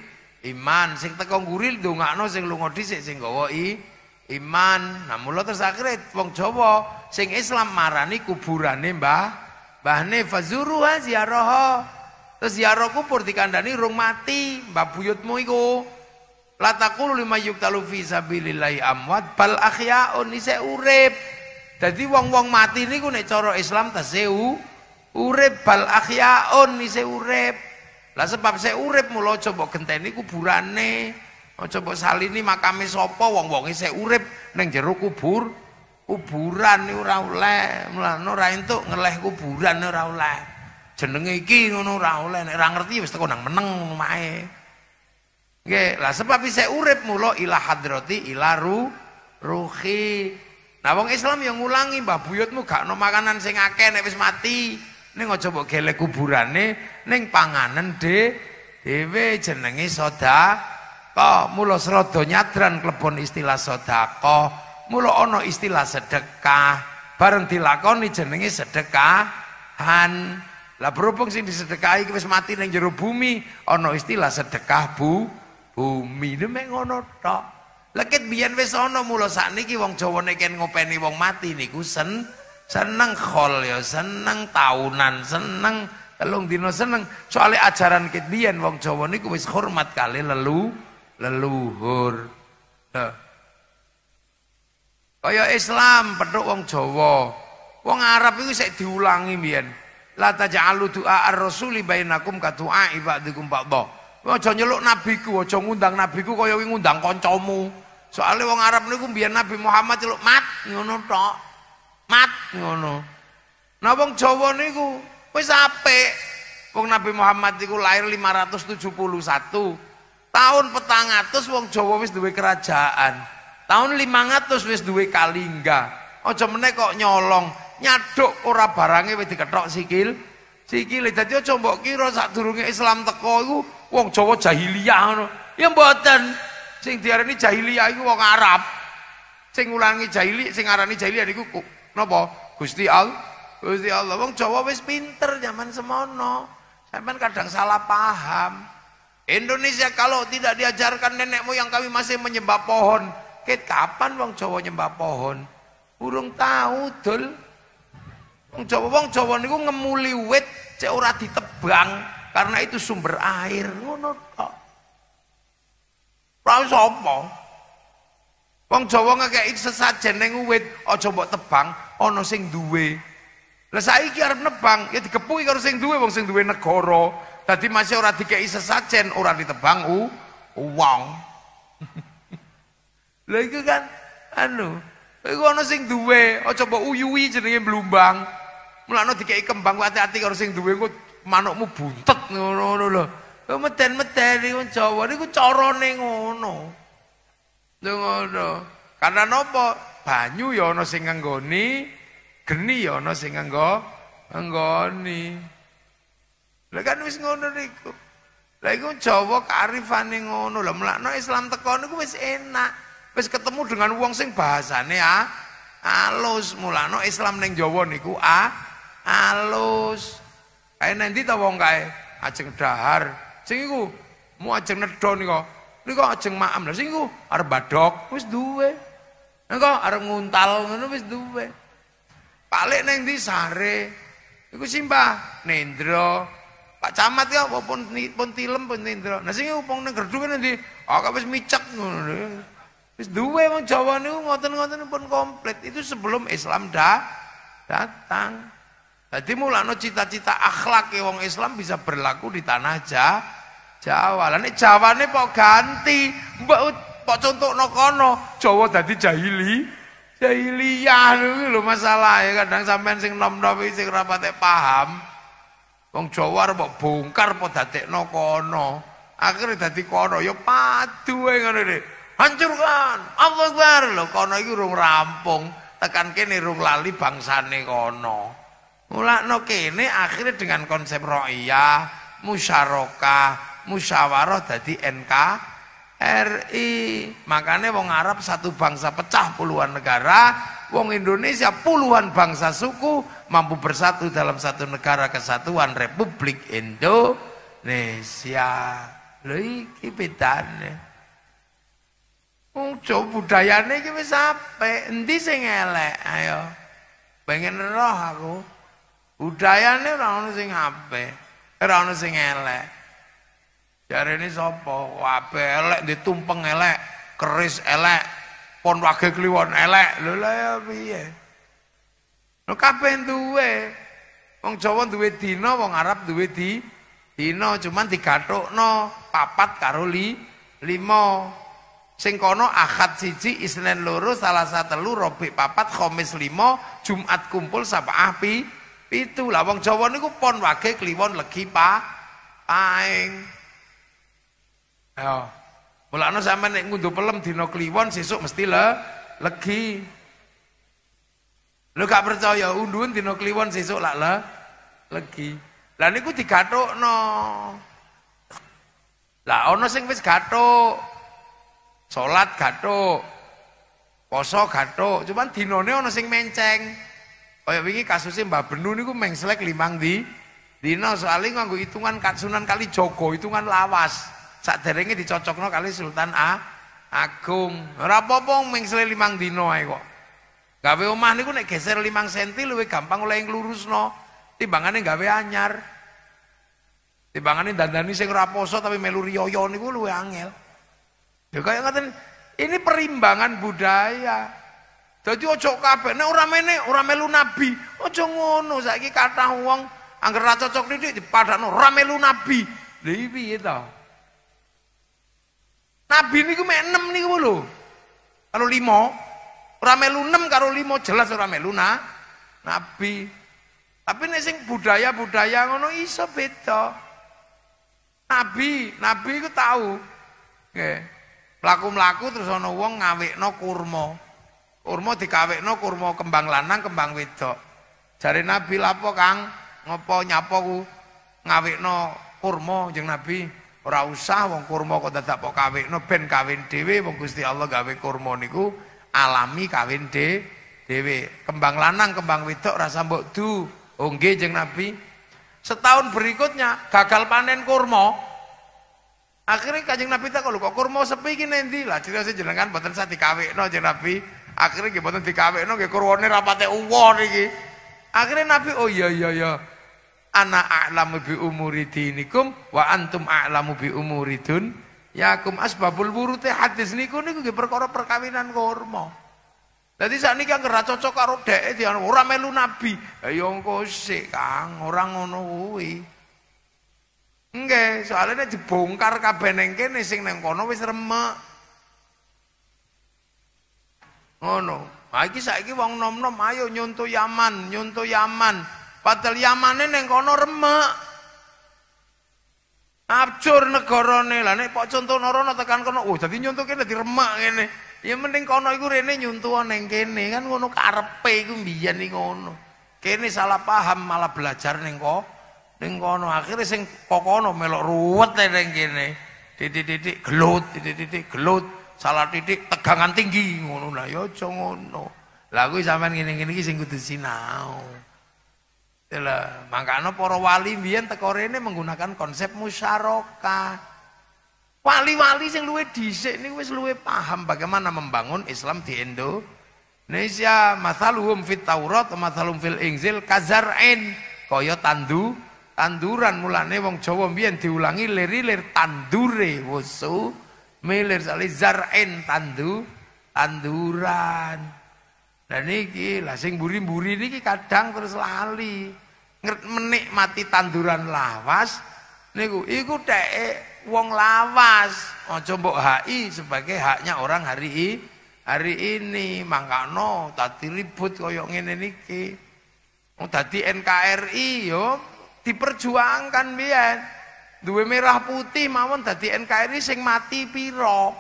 iman. Sing teko nguril ndongakno sing lunga dhisik sing gawa iman. Nah, mula terus akhire wong Jawa sing Islam marani kuburane Mbah Mbahne fazuru ziarah. Terus ziarah kubur dikandani rung mati Mbak buyutmu iku Latakulu lima yuktalu lufi sabilillahi amwat Bal akhya'un ini urip Jadi wong-wong mati ini ku nek coro Islam tasehu Urip bal akhya'un ini saya urip Lah sebab saya urip mulau coba genteni kuburane Coba salini makame sopo wong-wongnya saya urip Neng jeruk kubur kuburan ini orang oleh melano rain tuh ngeleh kuburan ini oleh jenenge iki ngono ora oleh nek ora ngerti wis teko nang meneng mae nggih lah sebab isih urip mula ila hadrati ila ru ruhi nah wong Islam yang ngulangi mbah buyutmu gak ono makanan sing akeh nek wis mati ning aja mbok gelek kuburane ning panganan de dhewe jenenge soda kok mula serodo nyadran klebon istilah sedekah mula ono istilah sedekah bareng dilakoni jenenge han lah berhubung sing disedekahi wis mati ning jero bumi, ono istilah sedekah bu bumi. Nek ngono tok. Leket biyen wis ana mula sakniki wong Jawa nek ngopeni wong mati niku sen seneng khol ya, seneng tahunan seneng telung dino seneng. Soalnya ajaran kita biyen wong Jawa niku wis hormat kali lelu leluhur. Kaya Islam petuk wong Jawa. Wong Arab iku sik diulangi mbiyen. La taj'alu du'a ar-rasuli bainakum ka du'a ibadikum ba'dha. Aja nyeluk nabiku, aja ngundang nabiku kaya ngundang kancamu. Soale wong Arab niku biar Nabi Muhammad celuk mat ngono tok. Mat ngono. Nah wong Jawa niku wis apik. Wong Nabi Muhammad niku lahir 571. Tahun 400 wong Jawa wis duwe kerajaan. Tahun 500 wis duwe kalingga. Aja meneh kok nyolong nyaduk ora barangnya wis dikethok sikil sikil dadi aja mbok kira turunnya Islam teko iku wong Jawa jahiliyah ngono ya mboten sing diarani jahiliyah iku wong Arab sing ulangi jahili sing arani jahiliyah niku napa Gusti Allah Gusti Allah wong Jawa wes pinter zaman semono sampean kadang salah paham Indonesia kalau tidak diajarkan nenek moyang kami masih menyembah pohon Ket kapan wong Jawa nyembah pohon? Burung tahu, Dul. Wong Jawa wong Jawa niku ngemuli wit cek ora ditebang karena itu sumber air ngono tok. Ora sapa. Wong Jawa ngekeki sesajen ning wit aja mbok tebang, ana sing duwe. Lah saiki arep nebang ya dikepungi karo sing duwe wong sing duwe negara. Dadi masih ora dikeki sesajen ora ditebang u wong. Lha *laughs* iku kan anu Iku ana sing duwe, aja mbok uyuwi jenenge blumbang. Mulane dikeki kembang ati-ati karo sing duwe, manukmu buntet ngono lho. Lho meten-meten iku Jawa, iku carane ngono. Lho ngono. Karena nopo? Banyu ya ana sing nggoni, geni ya ana sing nggo nggoni. Lah kan wis ngono niku. Lah iku Jawa kearifane ngono. Lah mlakno Islam teko niku wis enak. wis ketemu dengan wong sing bahasane ya alus mulano Islam neng Jawa niku a alus kae nanti ta wong kae ajeng dahar sing iku mu ajeng nedo nika Niku ajeng ma'am. lah sing iku arep badok wis duwe nika arep nguntal ngono wis duwe palek neng di sare iku simbah nendro Pak Camat ya, walaupun pun tilem pun nendro. Nah sing wong nang gerdu kan ndi? Ah wis micek ngono. Wis duwe wong Jawa niku ngoten-ngoten pun komplit. Itu sebelum Islam dah datang. Jadi mulai cita-cita akhlak wong Islam bisa berlaku di tanah Jawa. Jawa. Lah nek Jawane pok ganti, mbok pok contohno kono, Jawa dadi jahili. Jahiliyah niku lho masalah ya kadang sampean sing nom-nom sing ora paham. Wong Jawa mbok bongkar pok dadekno kono. Akhire dadi kono ya padu ngono Dik hancurkan Allah Akbar lho kono iki rung rampung tekan kene rung lali bangsane kono mulakno kene akhirnya dengan konsep ro'iyah musyarakah musyawarah dadi NK RI makanya wong Arab satu bangsa pecah puluhan negara wong Indonesia puluhan bangsa suku mampu bersatu dalam satu negara kesatuan Republik Indonesia lho iki bedane Wong jauh budayane iki wis apik, endi sing elek? Ayo. Pengen roh aku. Budayane ora ono sing apik, ora ono sing elek. Jare ini sapa? Wah, elek ditumpeng elek, keris elek, pon wage kliwon elek. Lho lha ya piye? Lho kabeh duwe. Wong Jawa duwe dina, wong Arab duwe dina, cuman digathukno papat karo li, 5. Sing kono Ahad siji, Isnin loro, satu lu robi papat, komis limo Jumat kumpul sampai api itu Lah wong Jawa niku pon wage kliwon legi pa paing. Ya. Mulane sama nek ngunduh pelem tino kliwon sesuk mesti le legi. Lu gak percaya undun dina kliwon sesuk lak le legi. Lah niku no Lah ana sing wis kato Salat gathuk. Poso gathuk, cuman dinane ana sing menceng. Kaya wingi kasusnya Mbah Benu niku mengslek limang di dina soalnya nganggo hitungan Katsunan kali Joko, hitungan lawas. Sak derenge dicocokno kali Sultan Agung. Ora apa-apa mengslek limang dina ae kok. Gawe omah niku nek geser 5 cm luwih gampang oleh nglurusno. Timbangane gawe anyar. Timbangane dandani sing ora poso tapi melu riyoyo niku luwih angel. Ya kaya ngaten ini perimbangan budaya. Jadi ojo kabeh nek ora mene ora melu nabi, ojo ngono saiki kata wong angger ra cocok titik dipadakno ora melu nabi. Lha iki piye to? Nabi niku mek 6 niku lho. Kalau 5 ora melu 6 karo 5 jelas ora melu nabi. Tapi nek sing budaya-budaya ngono iso beda. Nabi, nabi ku tau. Nggih. Pelaku melaku terus ono wong ngawekno kurma. Kurma dikawekno kurma kembang lanang, kembang wedok. Jare Nabi lapo Kang? Ngopo nyapa ku ngawekno kurma jeng Nabi? Ora usah wong kurma kok dadak kok kawekno ben kawin dhewe wong Gusti Allah gawe kurma niku alami kawin de dhewe. Kembang lanang, kembang wedok rasa mbok du. Oh nggih jeng Nabi. Setahun berikutnya gagal panen kurma, akhirnya kajeng nabi tak kalau kok kurma sepi gini nanti lah cerita saya jenengan buatan saya dikawe no nabi akhirnya gitu buatan dikawe no gitu kurwane rapate uwar lagi akhirnya nabi oh iya iya iya anak alamu bi umuri dinikum wa antum alamu bi umuri dun yakum asbabul wurute hadis niku niku gitu perkara perkawinan kurma jadi saat ini kan kerja cocok karo dek dia orang melu nabi ayo ngosik kang orang ngono wuih Nggih, soalnya dibongkar kabeh ning kene sing ning kono wis remek. Ngono. Oh, ha iki saiki wong nom-nom ayo nyuntu Yaman, nyuntu Yaman. Padahal Yamane ning kono remek. Abjur negarane. Lah nek pok contoh narana tekan kono, oh dadi nyuntu kene diremek ngene. Ya mending kono iku rene nyuntu ning kene kan ngono karepe iku mbiyen ngono. Kene salah paham malah belajar ning kono. ning kono akhire sing kokono melok ruwet ning kene titik-titik gelut titik-titik gelut salah titik tegangan tinggi ngono lah ya aja ngono lah kuwi sampean ngene-ngene iki sing kudu sinau Lha mangkane poro wali biyen teko rene menggunakan konsep musyaroka. Wali-wali sing luwe dhisik niku wis luwe paham bagaimana membangun Islam di Indo. Indonesia. Masaluhum fit Taurat, masalum fil Injil kazar'in kaya tandu tanduran mulane wong Jawa mbiyen diulangi lir-lir tandure wusu milir sale zar'in tandu tanduran Dan niki lah sing buri-buri niki kadang terus lali menikmati tanduran lawas niku iku dek wong lawas aja mbok HI sebagai haknya orang hari ini hari ini mangkano tadi ribut koyo ngene niki Oh, tadi NKRI yo diperjuangkan biar Duwe merah putih mawon tadi NKRI sing mati piro?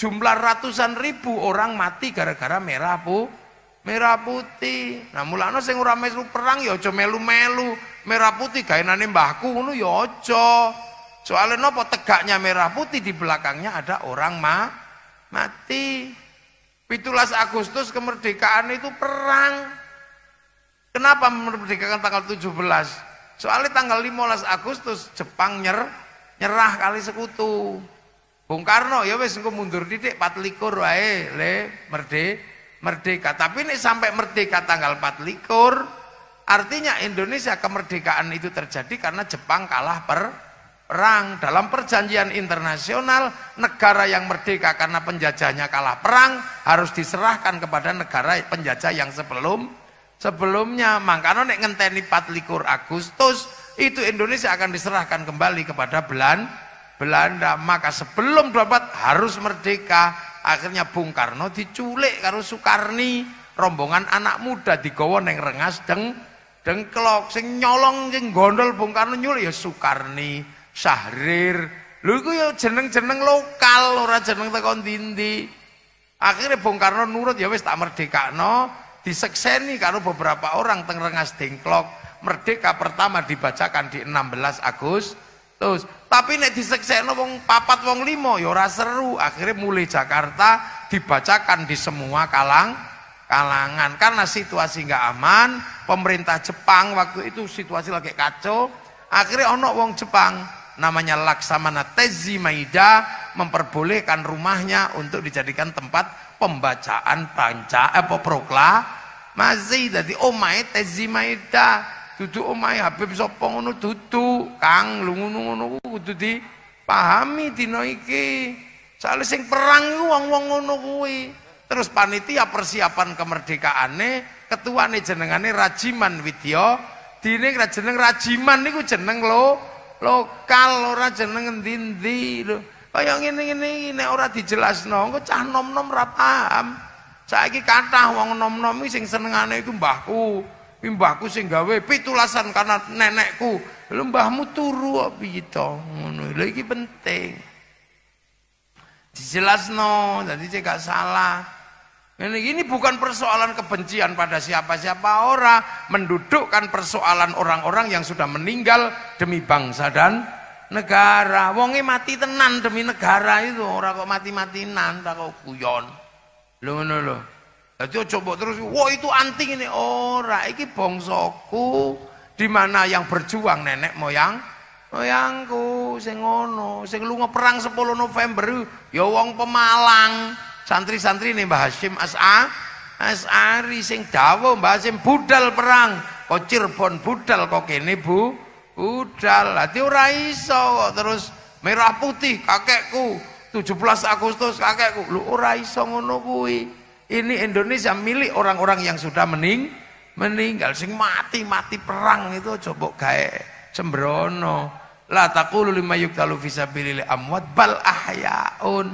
Jumlah ratusan ribu orang mati gara-gara merah pu merah putih. Nah mulanya sing ora melu perang ya aja melu-melu. Merah putih gaenane mbahku ngono ya aja. Soalnya nopo tegaknya merah putih di belakangnya ada orang ma mati. Pitulas Agustus kemerdekaan itu perang. Kenapa memerdekakan tanggal 17? Soalnya tanggal 15 Agustus Jepang nyer, nyerah kali sekutu. Bung Karno ya wes engko mundur titik 24 wae le merde merdeka. Tapi ini sampai merdeka tanggal 24 artinya Indonesia kemerdekaan itu terjadi karena Jepang kalah per perang. Dalam perjanjian internasional negara yang merdeka karena penjajahnya kalah perang harus diserahkan kepada negara penjajah yang sebelum sebelumnya. Makanya nek ngenteni likur Agustus itu Indonesia akan diserahkan kembali kepada Belan Belanda. Maka sebelum dapat harus merdeka. Akhirnya Bung Karno diculik karo Soekarni, rombongan anak muda digowo yang Rengas deng dengklok sing nyolong sing gondol Bung Karno nyulik ya Soekarni, Syahrir, lu itu ya jeneng-jeneng lokal, orang jeneng tekan dindi. Akhirnya Bung Karno nurut ya wis tak merdeka, no disekseni karo beberapa orang tengrengas dengklok merdeka pertama dibacakan di 16 Agustus tapi nek disekseni wong papat wong limo ya seru akhirnya mulai Jakarta dibacakan di semua kalang kalangan karena situasi nggak aman pemerintah Jepang waktu itu situasi lagi kacau akhirnya ono wong Jepang namanya Laksamana Tezi Maida memperbolehkan rumahnya untuk dijadikan tempat pembacaan panca eh, proklamasi masih dadi omahe Tezi tutu, dudu omahe Habib sapa ngono dudu Kang ngono-ngono kudu dipahami dina iki soalnya sing perang wong-wong ngono kuwi terus panitia persiapan kemerdekaane ketuane jenengane Rajiman Widya dine jeneng Rajiman niku jeneng lo lokal ora jeneng endi-endi lho kaya ngene-ngene nek ora dijelasno engko cah nom-nom ra paham Saiki kathah wong nom-nom sing senengane itu mbahku. mbahku sing gawe pitulasan karena nenekku. lembahmu mbahmu turu kok piye to? Ngono. Lho iki penting. Dijelasno, jadi cek gak salah. Ini, ini bukan persoalan kebencian pada siapa-siapa orang Mendudukkan persoalan orang-orang yang sudah meninggal Demi bangsa dan negara Wongi e mati tenan demi negara itu Orang kok mati-matinan Tak kok kuyon Lho ngono lho. Dadi aja mbok terus, "Wah, itu anting ini ora, oh, iki bangsaku di mana yang berjuang nenek moyang moyangku sing ngono, sing lunga perang 10 November ya wong Pemalang, santri-santri nih Mbah Hasyim As'a As'ari sing dawuh Mbah Hasyim budal perang, kok Cirebon budal kok kene, Bu? Budal. Dadi ora iso terus merah putih kakekku 17 Agustus kakekku. Lu ora iso ngono kuwi. Ini Indonesia milik orang-orang yang sudah mening meninggal sing mati-mati perang itu coba gawe sembrono. La taqulu lima yuqtalu fi amwat bal ahyaun.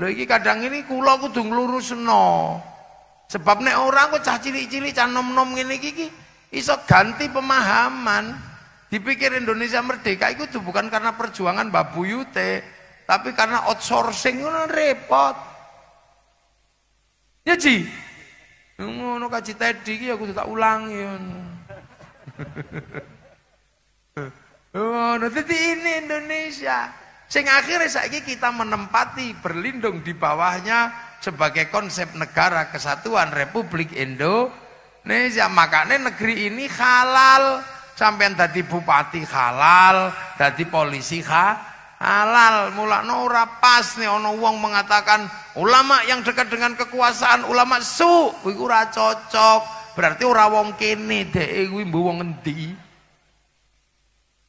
Lho iki kadang ini kula kudu nglurusno. Sebab nek orang kok cah cilik-cilik cah nom-nom ngene iki iki iso ganti pemahaman. Dipikir Indonesia merdeka itu bukan karena perjuangan Mbak Buyute, tapi karena outsourcing itu repot. Ya Ji. Ngono kaji tadi ya aku tak ulang Oh, nanti ini Indonesia. sehingga akhirnya saat ini kita menempati berlindung di bawahnya sebagai konsep negara kesatuan Republik Indonesia. Makanya negeri ini halal. Sampai tadi bupati halal, tadi polisi halal halal mulakno ora pas nih ono uang mengatakan ulama yang dekat dengan kekuasaan ulama su kuwi ora cocok berarti ora wong kene deh kuwi mbok wong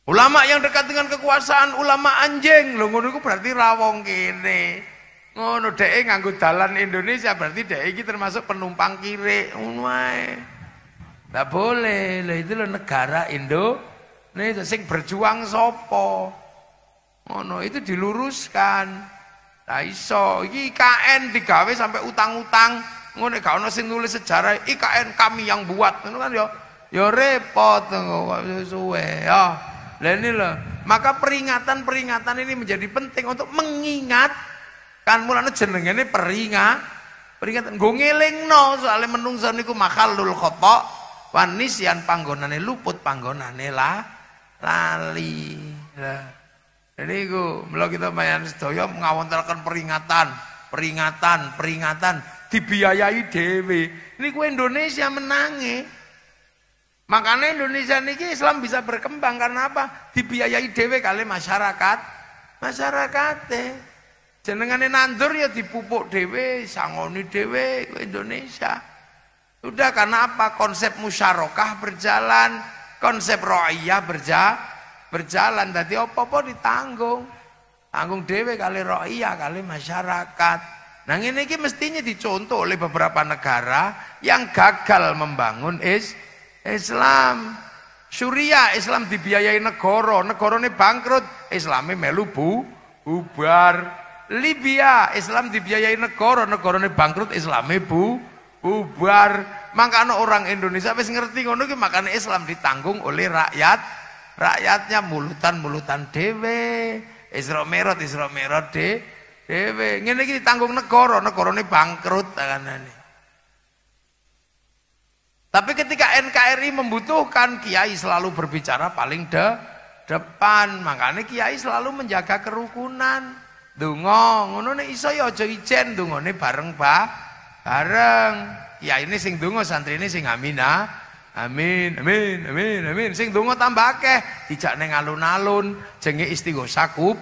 ulama yang dekat dengan kekuasaan ulama anjing lho ngono berarti ra wong kene ngono deh nganggo dalan Indonesia berarti deh iki termasuk penumpang kiri ngono ae boleh lho itu lho negara Indo nih sing berjuang sopo Ngono itu diluruskan. nah iso IKN digawe sampai utang-utang ngono gak ono sing nulis sejarah IKN kami yang buat ngono kan ya yo ya repot ya suwe ya. dan ini loh, maka peringatan-peringatan ini menjadi penting untuk mengingat kan mulane ini peringat peringatan nggo ngelingno soalé menungso niku makhalul khata wanisyan panggonane luput panggonane lah lali lah ini iku kalau kita mayan sedaya mengawantarkan peringatan, peringatan, peringatan dibiayai Ini Niku Indonesia menangi. Makanya Indonesia ini Islam bisa berkembang karena apa? Dibiayai DW kali masyarakat, Masyarakat deh. Jenengane nandur ya dipupuk DW, sangoni DW, iku Indonesia. Sudah karena apa? Konsep musyarakah berjalan, konsep ro'iyah berjalan berjalan tadi opo-opo ditanggung. Tanggung dewe kali roya, kali masyarakat. Nah ini iki mestinya dicontoh oleh beberapa negara yang gagal membangun is Islam. Suria Islam dibiayai negoro ini bangkrut, Islamnya melubu bubar. Libya Islam dibiayai negoro ini bangkrut, Islamnya bu bubar. Makanya orang Indonesia harus ngerti ngono ki Islam ditanggung oleh rakyat Rakyatnya mulutan-mulutan dewe. Isra merot Isra merot de, dewe. ini tanggung negoro negara, ini bangkrut ini. Tapi ketika NKRI membutuhkan kiai selalu berbicara paling de depan. Makanya kiai selalu menjaga kerukunan. Dungo, ngono nih iso ya ijen, ijen nih bareng, Pak. Bareng. Ya ini sing dungo santri ini sing amina. Amin, amin, amin, amin. Sing donga tambah akeh, dijak alun-alun, jenenge istigo sakup,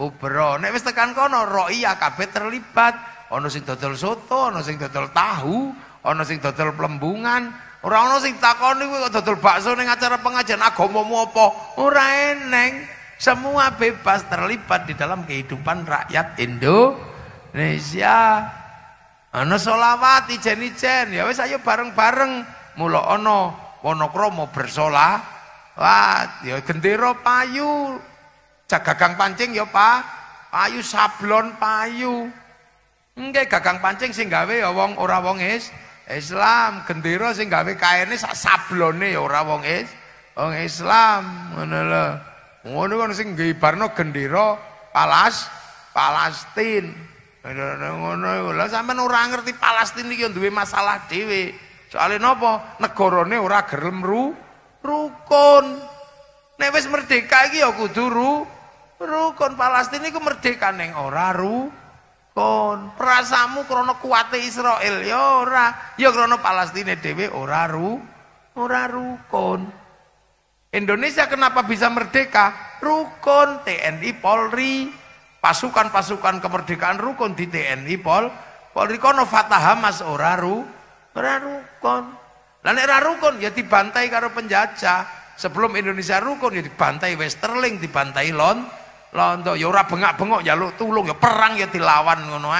kubro. Nek wis tekan kono, ro'iyah kabeh terlibat. Ono sing dodol soto, ono sing dodol tahu, ono sing dodol pelembungan. ora ana sing takoni kowe kok dodol bakso neng acara pengajian agamamu apa? Ora eneng. Semua bebas terlibat di dalam kehidupan rakyat Indonesia. Ono selawat ijen-ijen, ya wis ayo bareng-bareng. mulo ono wonokromo bersola wah ya gendero payu cak gagang pancing ya pa payu sablon payu enggak gagang pancing sing gawe ya wong ora wong Islam gendero sing gawe kaene sak sablone ya ora wong is wong Islam ngono lho ngono kan sing ngibarno gendero Palas Palestina ngono ngono lha sampean ora ngerti Palestina iki duwe masalah dhewe Soalnya nopo Negarane ora gerem ru rukun. Nek wis merdeka iki ya kudu ru rukun. Palestina iku merdeka ning ora kon Prasamu krana kuwate Israel ya ora, ya krana Palestina dhewe ora ru ora rukun. Indonesia kenapa bisa merdeka? Rukun TNI Polri, pasukan-pasukan kemerdekaan rukun di TNI Pol, Polri kono Fatahamas ora ru ora rukun rukun lah nek rukun ya dibantai karo penjajah sebelum Indonesia rukun ya dibantai Westerling dibantai Lon Londo ya ora bengak-bengok ya tulong, tulung ya perang ya dilawan ngono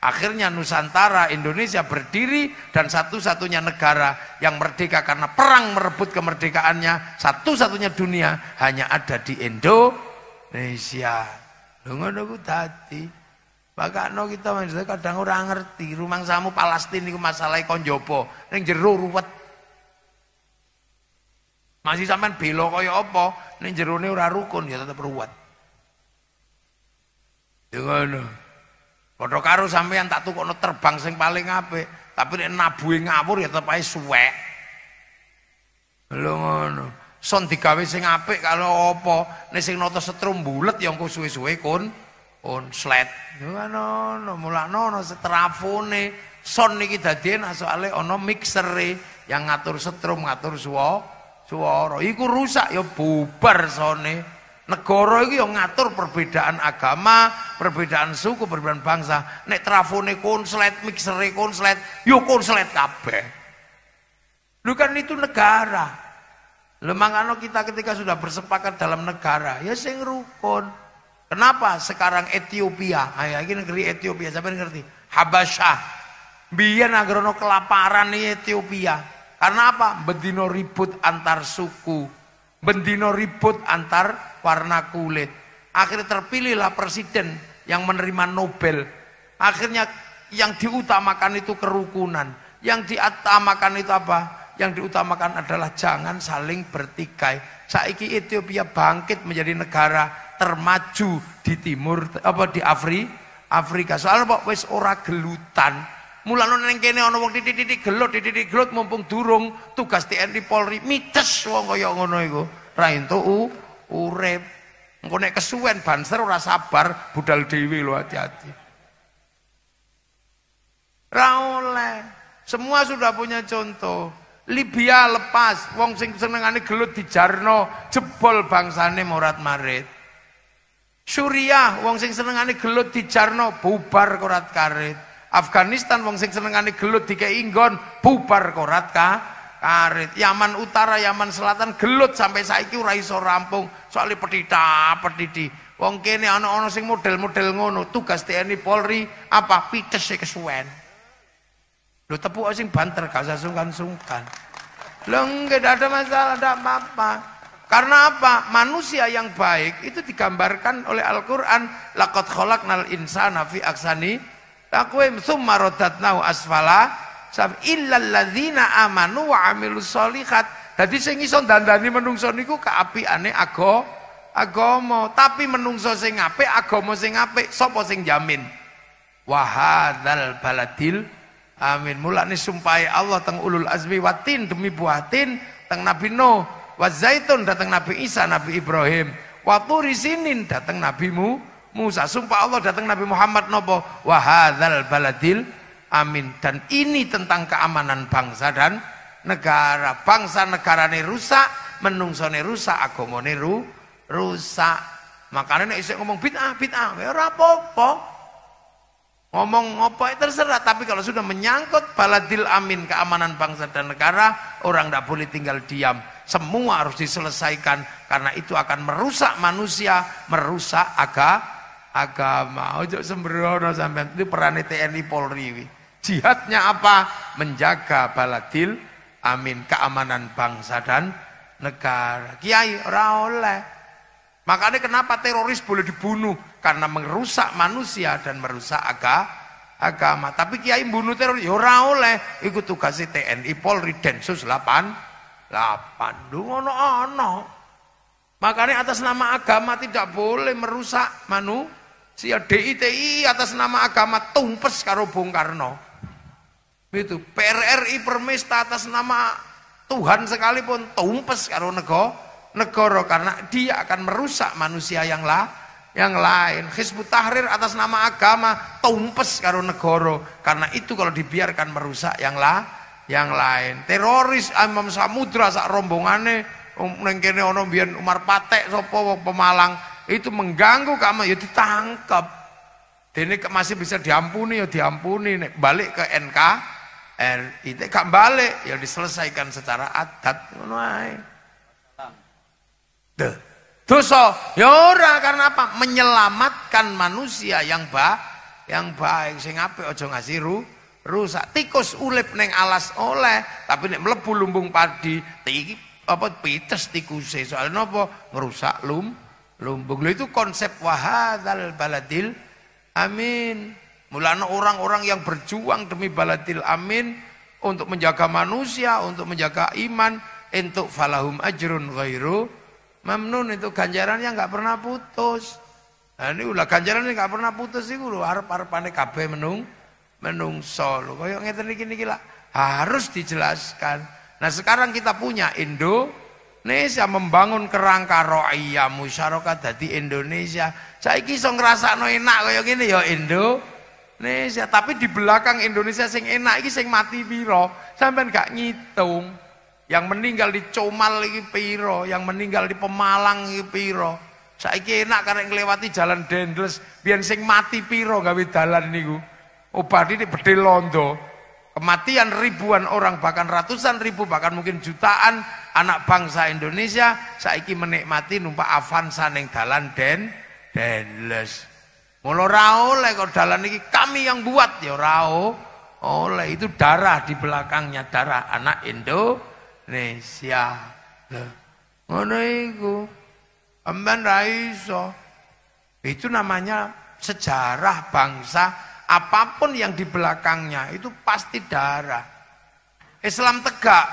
akhirnya Nusantara Indonesia berdiri dan satu-satunya negara yang merdeka karena perang merebut kemerdekaannya satu-satunya dunia hanya ada di Indonesia ngono ku tadi no kita kadang orang ngerti rumang samu Palestina niku masalah konjopo jopo neng ruwet. Masih sampean ya opo neng jeru ini ora rukun ya tetap ruwet. Dengan ya Padha karo sampean tak no terbang sing paling ape tapi nek nabuhe ngawur ya tetep ae suwek. Lho ngono. Son digawe sing ape kalau opo nek sing noto setrum bulat yang engko suwe-suwe kon konslet. Ngono no mulakno ono setrafone. Sound niki dadi enak soalé mixer, mixere yang ngatur setrum, ngatur suwa, suara. Iku rusak ya bubar sone. Negara iki ya ngatur perbedaan agama, perbedaan suku, perbedaan bangsa. Nek trafone konslet, mixere konslet, yo konslet kabeh. Lu kan itu negara. Lemangano kita ketika sudah bersepakat dalam negara, ya sing rukun. Kenapa sekarang Ethiopia? Ayah ya, ini negeri Ethiopia, siapa yang ngerti? Habasyah. Biar agrono kelaparan di Ethiopia. Karena apa? Bendino ribut antar suku. Bendino ribut antar warna kulit. Akhirnya terpilihlah presiden yang menerima Nobel. Akhirnya yang diutamakan itu kerukunan. Yang diutamakan itu apa? Yang diutamakan adalah jangan saling bertikai. Saiki Ethiopia bangkit menjadi negara termaju di timur apa di Afri Afrika. Soalnya kok wis ora gelutan. Mulane neng kene ana wong titik-titik gelut, titik gelut mumpung durung tugas TNI Polri mites wong kaya ngono iku. Ra entuk urip. Engko nek kesuwen banser ora sabar budal dhewe lho hati-hati. Ra oleh. Semua sudah punya contoh. Libya lepas, wong sing senengane gelut dijarno, jebol bangsane morat marit. Suriah wong sing senengane gelut dijarno bubar korat karet. Afghanistan wong sing senengane gelut dikei inggon bubar korat ka karet. Yaman utara, Yaman selatan gelut sampai saiki ora iso rampung soalé petita petiti. Wong kene ana-ana sing model-model ngono, tugas TNI Polri apa pites kesuwen. Lho tepuk sing banter gak usah sungkan-sungkan. Lho enggak ada masalah, enggak apa-apa. Karena apa? Manusia yang baik itu digambarkan oleh Al-Qur'an kholak nal insana fi aksani Takwim thumma rodatnau asfala sam ladzina amanu wa amilus solihat. saya sing iso dandani menungso niku ke api aneh ago mo. tapi menungso sing ape mo sing ape Sopo sing jamin? Wahadal baladil amin. Mulane sumpai Allah teng ulul azmi watin demi buatin teng Nabi Nuh Wazaitun datang Nabi Isa, Nabi Ibrahim. Waktu sinin datang Nabi Mu, Musa. Sumpah Allah datang Nabi Muhammad nopo. Wahadal baladil amin. Dan ini tentang keamanan bangsa dan negara. Bangsa negara ini rusak, menungsoni rusak, agomone ru, rusak. Makanya ini isi ngomong bid'ah, bid'ah, ya rapopo. Ngomong apa ya terserah, tapi kalau sudah menyangkut baladil amin keamanan bangsa dan negara, orang tidak boleh tinggal diam. Semua harus diselesaikan karena itu akan merusak manusia, merusak aga, agama. Ojo oh, sembrono sampai itu peran TNI Polri. Jihadnya apa? Menjaga baladil, amin keamanan bangsa dan negara. Kiai ora oleh. Makanya kenapa teroris boleh dibunuh? Karena merusak manusia dan merusak aga, agama. Tapi kiai bunuh teroris, ya ikut oleh. TNI Polri Densus 8 Lapan dungono ono. Makanya atas nama agama tidak boleh merusak manusia. DITI atas nama agama tumpes karo Bung Karno. Itu PRRI Permista atas nama Tuhan sekalipun tumpes karo nego negoro karena dia akan merusak manusia yang lah yang lain. Hizbut Tahrir atas nama agama tumpes karo negoro karena itu kalau dibiarkan merusak yang lah yang lain. Teroris Imam Samudra sak rombongane um, ning kene ana mbiyen Umar Patek sapa wong Pemalang itu mengganggu kamu ya ditangkap. ini masih bisa diampuni ya diampuni nek balik ke NK RI gak balik ya diselesaikan secara adat ngono ae. Dosa ya ora karena apa? Menyelamatkan manusia yang ba yang baik sing apik aja ngasiru rusak. Tikus ulip neng alas oleh, tapi neng melebu lumbung padi, tiki apa pites tikus soalnya nopo ngerusak lum lumbung. lo itu konsep wahadal baladil amin. Mulana orang-orang yang berjuang demi baladil amin untuk menjaga manusia, untuk menjaga iman, untuk falahum ajrun ghairu mamnun itu yang nggak pernah putus. Nah, ini ulah ganjaran nggak pernah putus sih lho harap harap kabeh menung menungso lho koyo ngeten gini niki lah harus dijelaskan. Nah, sekarang kita punya Indo, Indonesia membangun kerangka ro'iyah musyarakah dadi Indonesia. Saiki iso ngrasakno enak kaya ngene ya Indonesia, tapi di belakang Indonesia sing enak iki sing mati piro? Sampeyan gak ngitung. Yang meninggal di Comal iki piro, yang meninggal di Pemalang iki piro. Saiki enak karena ngelewati jalan Dendles, biar sing mati piro gawe dalan niku obat ini bedil londo. Kematian ribuan orang bahkan ratusan ribu bahkan mungkin jutaan anak bangsa Indonesia saiki menikmati numpak Avanza neng dalan den denles. Mula rao oleh kok dalan iki kami yang buat ya Rao, oleh itu darah di belakangnya darah anak Indonesia. Ngono iku. Amban Raiso, Itu namanya sejarah bangsa apapun yang di belakangnya itu pasti darah. Islam tegak.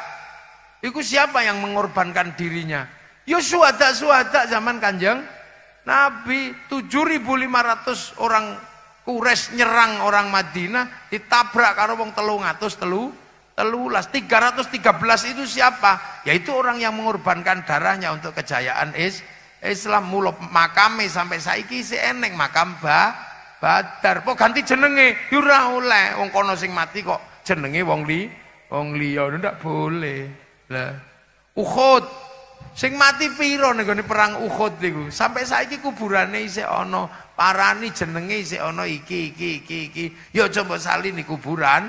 Itu siapa yang mengorbankan dirinya? Ya suhada-suhada zaman kanjeng. Nabi 7.500 orang Kures nyerang orang Madinah ditabrak karo wong telung telu telulas 313 itu siapa? Yaitu orang yang mengorbankan darahnya untuk kejayaan is Islam mulop makame sampai saiki si eneng makam ba Badar kok ganti jenenge yo ora oleh wong kono sing mati kok jenenge wong li wong liya ndak boleh lah Uhud sing mati piro ning perang Uhud niku sampai saiki kuburane isih ana parani jenenge isih ana iki iki iki iki yo coba salin ning kuburan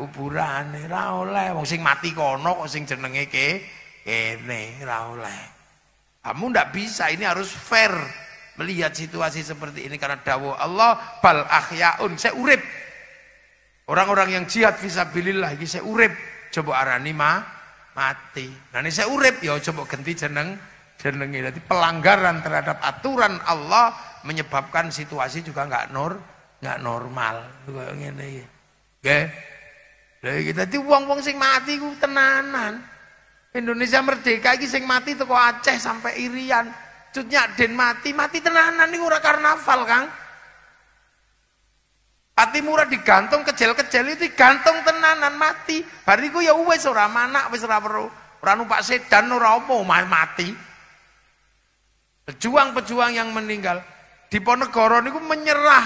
kuburane ora oleh wong sing mati kono kok sing jenenge ke kene ora oleh kamu ndak bisa ini harus fair melihat situasi seperti ini karena dawo Allah bal akhyaun saya urip orang-orang yang jihad visabilillah lagi saya urip coba arani ma mati nah ini saya urip ya coba ganti jeneng jenengi jadi pelanggaran terhadap aturan Allah menyebabkan situasi juga nggak nor nggak normal oke iki kita tuh uang uang wong sing mati gue tenanan Indonesia merdeka lagi sing mati toko Aceh sampai Irian Cutnya den mati, mati tenanan nih ora karnaval, Kang. Ati murah digantung kecil-kecil itu digantung tenanan mati. hari Bariku ya uwe seorang mana, uwe seorang perlu. Ora numpak sedan ora opo mati. Pejuang-pejuang yang meninggal di Ponegoro gua menyerah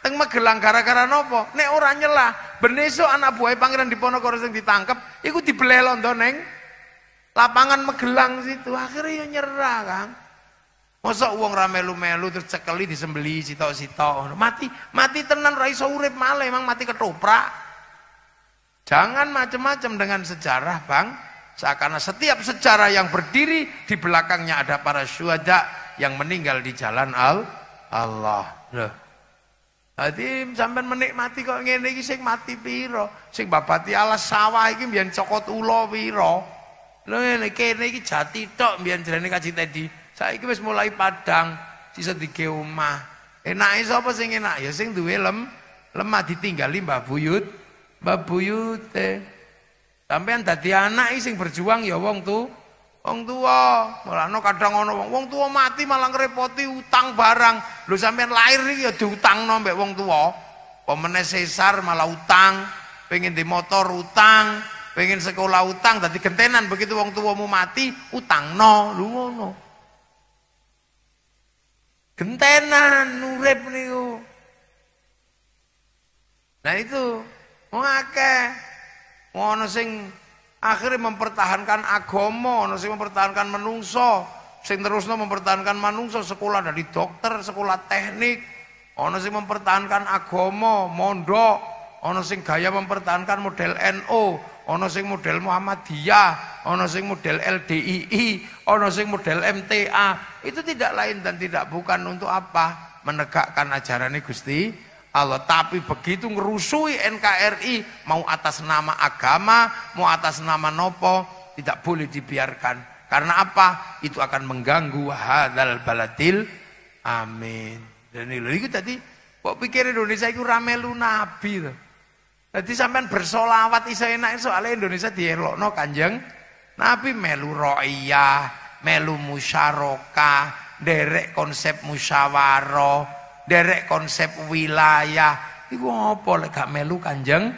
teng Magelang gara-gara nopo nek orangnya nyelah beneso anak buah pangeran Diponegoro Ponegoro yang ditangkap, dibeleh dibelelon neng lapangan Megelang situ akhirnya ya nyerah Kang Masa uang ramelu-melu terus si disembeli sitok-sitok. Mati, mati tenan rai urip malah emang mati ketoprak. Jangan macam-macam dengan sejarah, Bang. Seakan setiap sejarah yang berdiri di belakangnya ada para syuhada yang meninggal di jalan al Allah. Loh. Jadi sampai menikmati kok ngene iki sing mati piro? Sing babati alas sawah iki mbiyen cokot ula piro? Lho ngene kene iki jati tok mbiyen jrene kaji tadi. Saiki wis mulai padang, sisa dige omah. Enake sapa sing enak? Ya sing duwe lem lemah ditinggali Mbah Buyut. Mbah Buyut eh. Sampean dadi anak sing berjuang ya wong tu wong tua Mulane kadang ono wong wong tuwa mati malah ngrepoti utang barang. Lu sampean lahir iki ya diutangno mbek wong tua Pemene sesar malah utang, pengen di motor utang, pengen sekolah utang Tadi gentenan begitu wong mau mati utang no, lu no. gentenan urip niku nah itu wong akeh ono sing akhirnya mempertahankan agama ono sing mempertahankan menungso sing terusno mempertahankan manungso sekolah dari dokter sekolah teknik ono sing mempertahankan agama mondok ono sing gaya mempertahankan model NO ono sing model Muhammadiyah, ono sing model LDII, ono sing model MTA. Itu tidak lain dan tidak bukan untuk apa? Menegakkan ajarannya Gusti Allah. Tapi begitu ngerusui NKRI, mau atas nama agama, mau atas nama nopo, tidak boleh dibiarkan. Karena apa? Itu akan mengganggu hadal baladil, Amin. Dan ini itu tadi, kok pikir Indonesia itu rame lu nabi tuh. Jadi sampean bersolawat isa enak soalnya Indonesia no Kanjeng Nabi melu roya, melu musyaroka, derek konsep musyawarah, derek konsep wilayah. Iku apa lek gak melu Kanjeng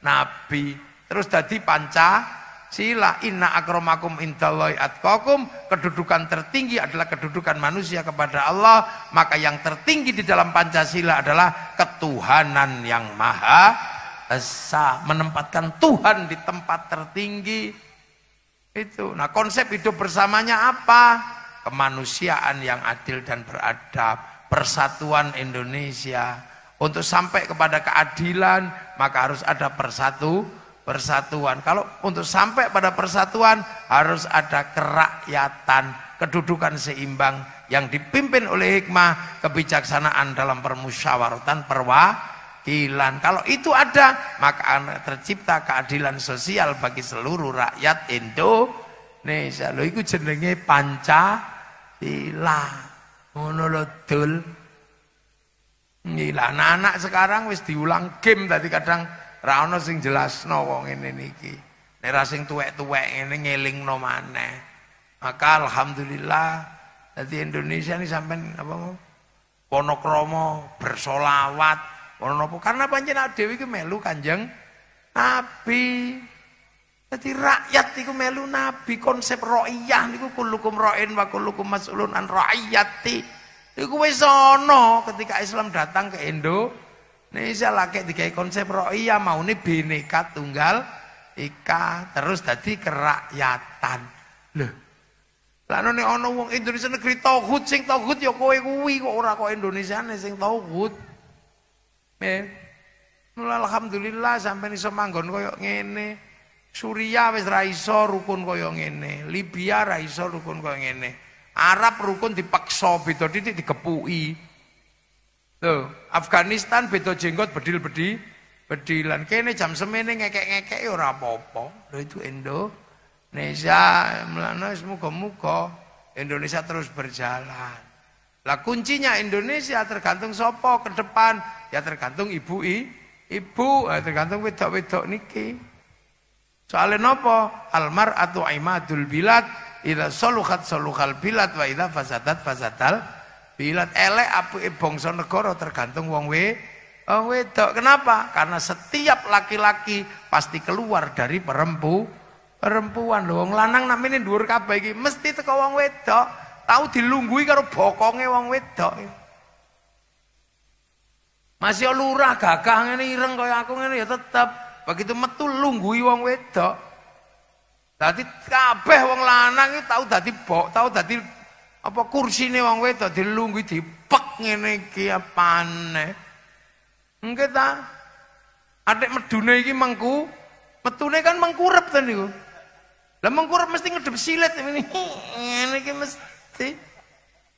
Nabi. Terus jadi panca Sila inna akromakum intaloi atqakum kedudukan tertinggi adalah kedudukan manusia kepada Allah maka yang tertinggi di dalam Pancasila adalah ketuhanan yang maha esa menempatkan Tuhan di tempat tertinggi itu nah konsep hidup bersamanya apa kemanusiaan yang adil dan beradab persatuan Indonesia untuk sampai kepada keadilan maka harus ada persatu persatuan kalau untuk sampai pada persatuan harus ada kerakyatan kedudukan seimbang yang dipimpin oleh hikmah kebijaksanaan dalam permusyawaratan perwa keadilan. Kalau itu ada, maka tercipta keadilan sosial bagi seluruh rakyat Indonesia. selalu ikut jenenge Pancasila. Ngono lho, Dul. Gila, anak-anak sekarang wis diulang game tadi kadang Rano sing jelas, no wong ini niki. Nera sing tuwek-tuwek ngeling no mana. Maka alhamdulillah Jadi Indonesia ini sampai apa Ponokromo bersolawat Ora napa? Karena panjenengan dhewe iki melu Kanjeng Nabi. Jadi rakyat itu melu nabi konsep royah niku kulukum roin wa kulukum masulun an rakyat itu wis ana ketika Islam datang ke Indo Indonesia lagi tiga konsep royah mau ini bineka tunggal ika terus jadi kerakyatan loh lalu ini ada orang Indonesia negeri tauhut sing tauhut ya kowe kuwi kok orang kok Indonesia ini sing tauhut Eh, mula alhamdulillah sampai nih semanggon koyok ngene. Suriah wes raiso rukun koyok ngene, Libya raiso rukun koyok ngene. Arab rukun dipaksa beda titik dikepui. Tuh, Afghanistan beda jenggot bedil-bedil bedilan kene jam semene ngekek-ngekek ya ora apa-apa. Lho itu Indonesia, mlana semoga muka Indonesia terus berjalan. Lah kuncinya Indonesia tergantung sopo ke depan Ya tergantung ibu i, ibu, eh, tergantung wedok-wedok niki. Soalnya nopo? Almar atau aimadul bilad ida solukat solukal bilad wa ida fasadat fasadal bilad elek apike bangsa negara tergantung wong we wong wedok. Kenapa? Karena setiap laki-laki pasti keluar dari perempu perempuan loh. wong lanang namine dhuwur kabeh mesti teko wong wedok. Tahu dilunggui karo bokonge wong wedok. Masih lurah gagah ngene ireng kaya aku ngene ya tetep begitu metu lunggui wong wedok. Dadi kabeh wong lanang iki tau dadi bok, tau dadi apa kursine wong wedok dilunggui dipek ngene iki apane. Engke ta? Adik medune iki mengku, metune kan mengkurep ten niku. Lah mengkurep mesti ngedep silet ngene. *laughs* Ngene iki mesti.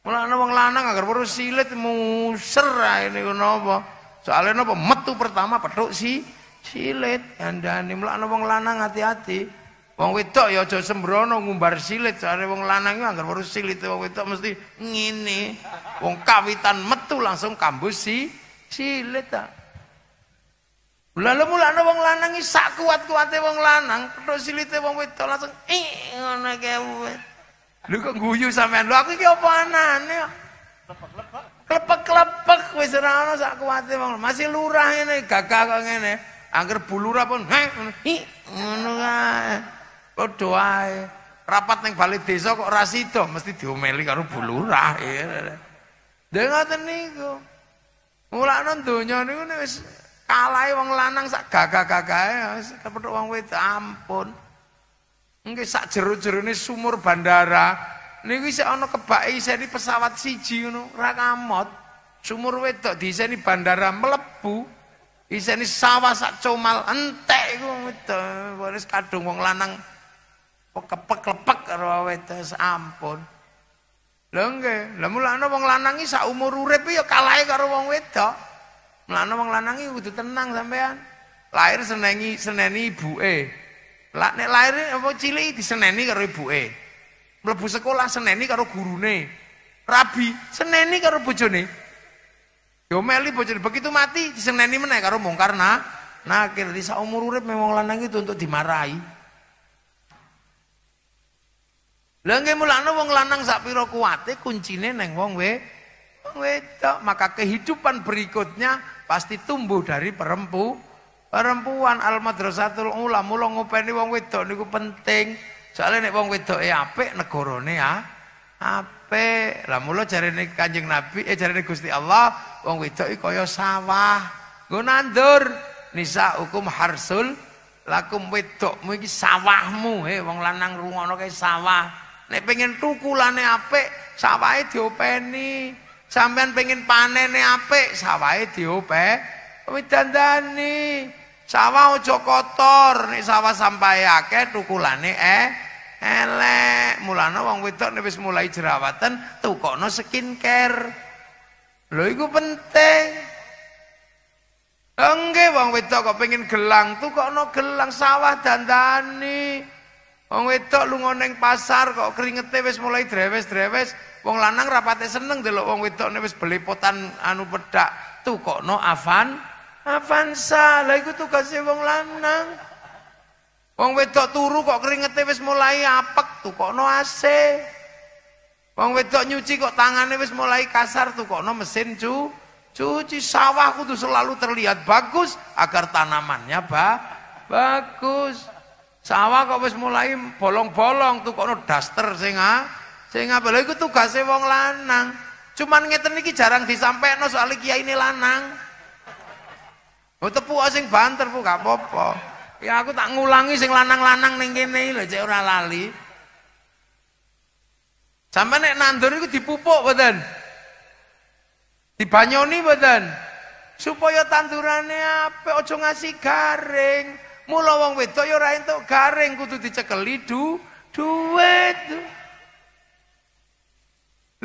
Mulane wong lanang agar perlu silet muser ini kenapa? Soalnya nopo metu pertama petuk si silet andane mulane wong lanang hati-hati. Wong wedok ya aja sembrono ngumbar silet soalnya wong lanang iku agar perlu silet wong wedok mesti ngene. Wong kawitan metu langsung kambus si silet ta. Lalu mulane wong lanang iki sak kuat-kuate wong lanang petuk silete wong wedok langsung ngono kae wedok. Lu kok guyu sampean? Lu aku iki apa anane? Klepek-klepek. wis ora ana sak kuwate wong. Masih lurah ngene, gagah kok ngene. Angger bulur apa ngono. ngono kae. ae. Rapat ning balai desa kok ora sida, mesti diomeli karo bulurah. Dhe ngoten niku. Mulane donya niku wis kalahe wong lanang sak gagah-gagahe, wis kepethuk wong wedok ampun. Nggih sak jero-jerone sumur bandara niku isih ana kebaki seni pesawat siji ngono, ra ngamot. Sumur wedok diseni bandara mlebu. Iseni sawah sak comal entek iku wedok. kadung wong lanang pekepek lepek karo wedok ampun. Lha nggih, lha mulane wong lanang sak umur urip ya kalahe karo wong wedok. Mulane wong lanang kudu tenang sampean. Lahir senengi seneni ibuke. Eh. Lah nek apa cilik diseneni karo ibuke. Mlebu sekolah seneni karo gurune. Rabi seneni karo bojone. meli bojone begitu mati diseneni meneh karo mung karena nakir nah, di saumur urip memang lanang itu untuk dimarahi. Lha nggih mulane wong lanang sak pira kuwate kuncine neng wong we wong wedok, maka kehidupan berikutnya pasti tumbuh dari perempuan perempuan al madrasatul ula mulo ngopeni wong wedok niku penting soalnya nek wong wedok e apik negarane ya apik lah mulo jarene kanjeng nabi eh jarene Gusti Allah wong wedok e kaya sawah nggo nandur nisa hukum harsul lakum wedokmu iki sawahmu he eh, wong lanang rungono kaya sawah nek pengen tuku lane apik sawahe diopeni sampean pengen panene apik sawahe diopeni Wedandani, sawah ojo kotor nih sawah sampai akeh tukulane eh elek mulane wong wedok nek wis mulai jerawatan tukokno skin care lho iku penting Enggak, wong wedok kok pengen gelang tuh kok no gelang sawah dandani, dani wong wedok lu ngoneng pasar kok keringet wis mulai drewes-drewes, wong lanang rapatnya seneng deh lo wong wedok nih wis belipotan anu bedak tuh kok no avan Avanza, lah itu tugasnya wong lanang. Wong wedok turu kok keringetnya wis mulai apek no AC. Wong wedok nyuci kok tangannya wis mulai kasar tuh kok no mesin cu. Cuci sawah kudu selalu terlihat bagus agar tanamannya ba bagus. Sawah kok wis mulai bolong-bolong no daster no daster Sing apa lha iku tugase wong lanang. Cuman ngeten iki jarang disampaikan soal kiai ini lanang. tepuk sing banter kok gak apa-apa. Ya aku tak ngulangi sing lanang-lanang ning kene lho cek ora lali. Sampe nek nandur iku dipupuk mboten. Dibanyoni mboten. Supaya tandurane apik aja ngasih garing. Mula wong wedok ya ora entuk garing kudu dicekeli du duit.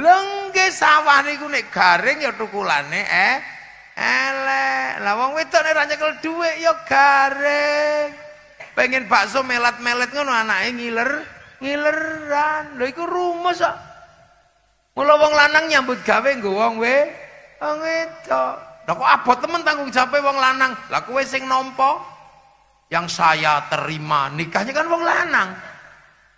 Lengge sawah niku nek garing ya tukulane eh Elek, lah wong wedok nek ora nyekel dhuwit ya garing. Pengen bakso melet-melet ngono anake ngiler, ngileran. Lho iku rumus kok. Mula wong lanang nyambut gawe nggo wong we. Wong wedok. Lah kok abot temen tanggung jawabe wong lanang? Lah kowe sing nampa yang saya terima nikahnya kan wong lanang.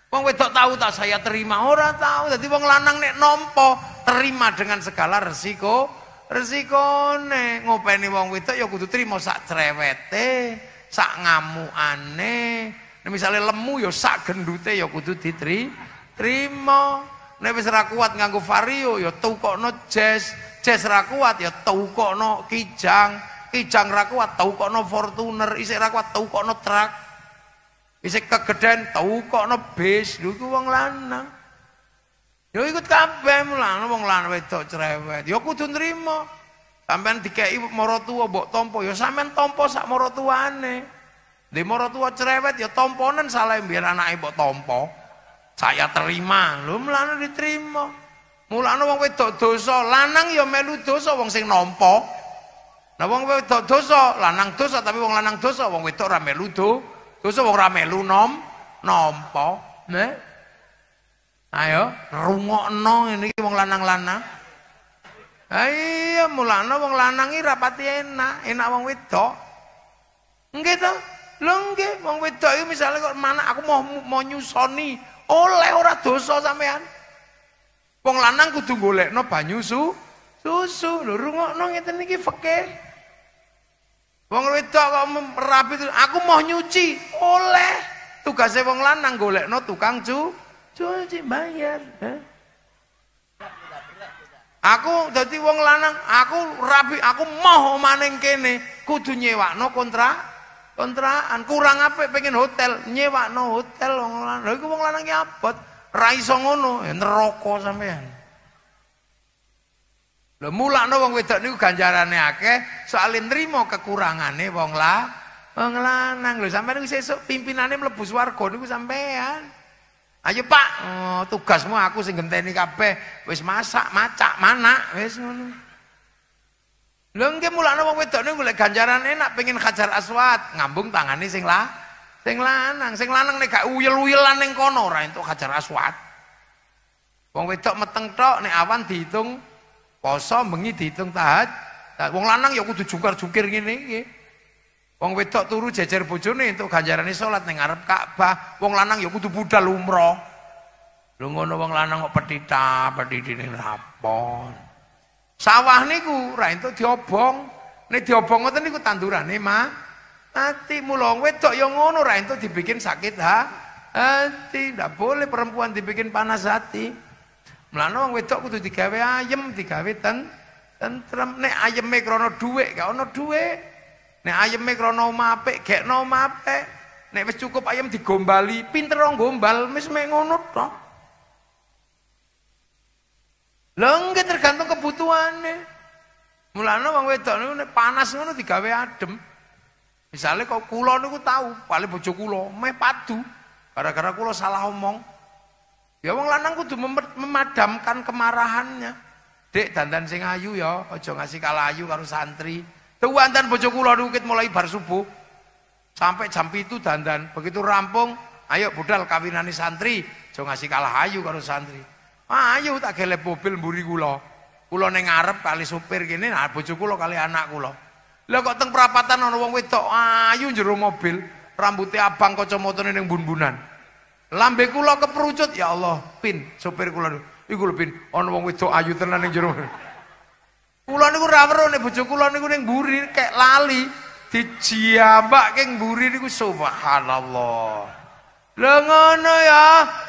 Wong wedok tahu tak saya terima ora tau, Jadi wong lanang nek nampa terima dengan segala resiko. resikone ngopeni wong wedok ya kudu trimo sak cerewete, sak ngamukane. Nek misale lemu ya sak gendute ya kudu ditrimo. Nek wis ora kuat nganggo vario ya tukokno jazz, jazz ora kuat ya tukokno kijang, kijang ora kuat tukokno fortuner, isih ora kuat tukokno truk. Isih kegedhen tukokno bis, lho ku wong lanang. Ya ikut kabeh mulane wong lan wedok cerewet. Ya kudu nrimo. Sampeyan dikeki maratua mbok tampa, ya sampean tampa sak maratuane. Di maratua cerewet ya tamponen salah biar anake mbok tampa. Saya terima, lho mulane diterima. Mulane wong wedok dosa, lanang ya melu dosa wong sing nampa. Nah wong wedok dosa, lanang dosa tapi wong lanang dosa, wong wedok ora melu dosa, wong ora melu nom nampa. Nah, Ayo, rungokno ngene iki wong lanang-lanang. Ayo mulane wong lanang iki rapati enak, enak wong wedok. Nggih to? Lho nggih, wong wedok iki misale kok manak aku mau nyusoni, oleh ora dosa sampean. Wong lanang kudu golekno banyu su, susu. Lho rungokno ngene iki fikih. Wong wedok kok rapi aku mau nyuci, oleh tugasnya wong lanang golekno tukang cuci. Cuci bayar. Eh? Aku dadi wong lanang, aku rabi, aku moh maning kene, kudu nyewakno kontra kontraan kurang apa pengen hotel nyewa no hotel wong lanang lagi wong lanang ya apa rai songono ya, neroko sampean lho mulakno wong wedok niku ganjarannya akeh soalin nrimo kekurangannya wong lah wong lanang lo sampean niku sesuk pimpinannya melebus warga niku sampean Ayo Pak, oh, tugasmu aku sing genteni kabeh. Wis masak, macak, mana? Wis ngono. Lho nggih mulane wong wedokne golek ganjaran enak pengin hajar aswat, ngambung tangane sing lah sing lanang, sing lanang nek gak uyel-uyelan ning kono ora entuk hajar aswat. Wong wedok meteng tok nek awan dihitung poso bengi dihitung tahat. Wong lanang ya kudu jungkar-jungkir ngene iki. Gitu. Wong wedok turu jejer bojone entuk ganjaran salat ning ngarep Ka'bah, wong lanang ya kudu budal umroh. Lho ngono wong lanang kok petita, petitine rapon. Sawah niku ra entuk diobong. Nek diobong ngoten niku tandurane mah mati mulo wong wedok ya ngono ra entuk dibikin sakit ha. Hati, ndak boleh perempuan dibikin panas hati. Melano wong wedok kudu digawe ayem, digawe ten tentrem. Nek ayeme krana dhuwit, gak ono dhuwit. Nek ayeme krana omah apik, gekno omah Nek wis cukup ayam digombali, pinter gombal wis mek ngono to. Lha tergantung kebutuhane. Mulane wong wedok niku nek panas ngono digawe adem. Misale kok kula niku tau, pale bojo kula meh padu gara-gara kula salah omong. Ya wong lanang kudu memadamkan kemarahannya. Dek dandan sing ayu ya, aja ngasih kalah ayu karo santri. Tuh wantan bojo kula nukit mulai bar subuh. Sampai jam itu dandan. Begitu rampung, ayo budal kawinani santri. Jangan ngasih kalah ayu karo santri. Ah, ayo tak gele mobil mburi kula. Kula ning ngarep kali supir kene, nah bojo kula kali anak kula. Lah kok teng perapatan ana wong wedok ayu njero mobil, rambuté abang kacamatane ning bun-bunan. Lambe kula keperucut, ya Allah, pin supir kula. Iku lho pin, ana wong wedok ayu tenan ning jero. Kula niku ra weruh nek bojo kula niku ning mburi kek lali dijiambak ning mburi niku subhanallah. Lho ngono ya,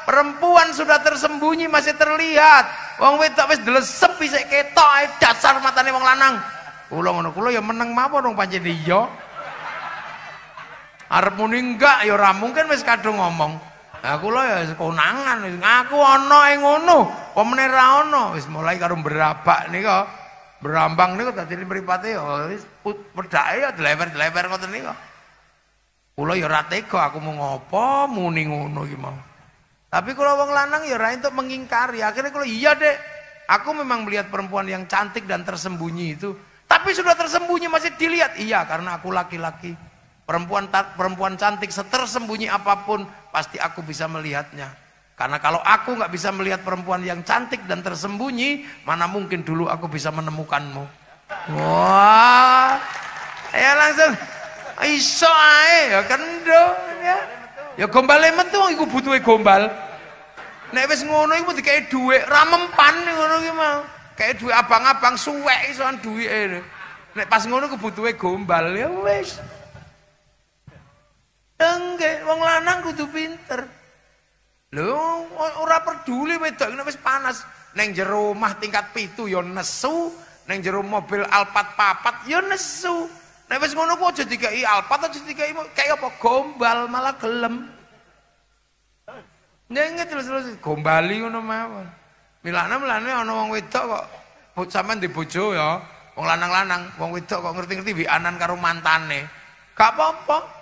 perempuan sudah tersembunyi masih terlihat. Wong wedok wis dlesep isih ketok ae dasar matane wong lanang. Kula ngono kula ya menang mawon wong pancen iya. Arep muni enggak ya ora mungkin wis kadung ngomong. Nah kula ya konangan ngaku e ono ing ngono, pemene ra ana wis mulai karo berabak nika. Berambang niku dadi mripate ya wis pedake ya dilewer kok ngoten niku. Kula ya ora aku mau ngopo muni ngono iki Tapi kalau wong lanang ya ora entuk mengingkari. Akhirnya kalau iya deh, aku memang melihat perempuan yang cantik dan tersembunyi itu. Tapi sudah tersembunyi masih dilihat. Iya, karena aku laki-laki. Perempuan perempuan cantik setersembunyi apapun pasti aku bisa melihatnya. Karena kalau aku nggak bisa melihat perempuan yang cantik dan tersembunyi, mana mungkin dulu aku bisa menemukanmu. Wah, ya langsung iso ae ya kendo kan, ya. Ya gombal emet tuh aku butuh gombal. Nek wis ngono iku kayak dhuwit ra mempan ngono gimana? mau. dua dhuwit abang-abang suwek isoan ini. Nek pas ngono kebutuhe gombal ya wis. Enggak, wong lanang kudu pinter. Lho ora peduli wedok wis panas ning jero omah tingkat pitu ya nesu, ning jero mobil Alphard papat ya nesu. Nek wis ngono kuwi aja dikeki Alphard aja dikeki kaya apa gombal malah gelem. Nenge terus-terus gombali ngono mawon. Milane-milane ana wong wedok kok sampean ndi bojo ya, wong lanang-lanang, wong wedok kok ngerti-ngerti wianan karo mantane. Gak apa-apa.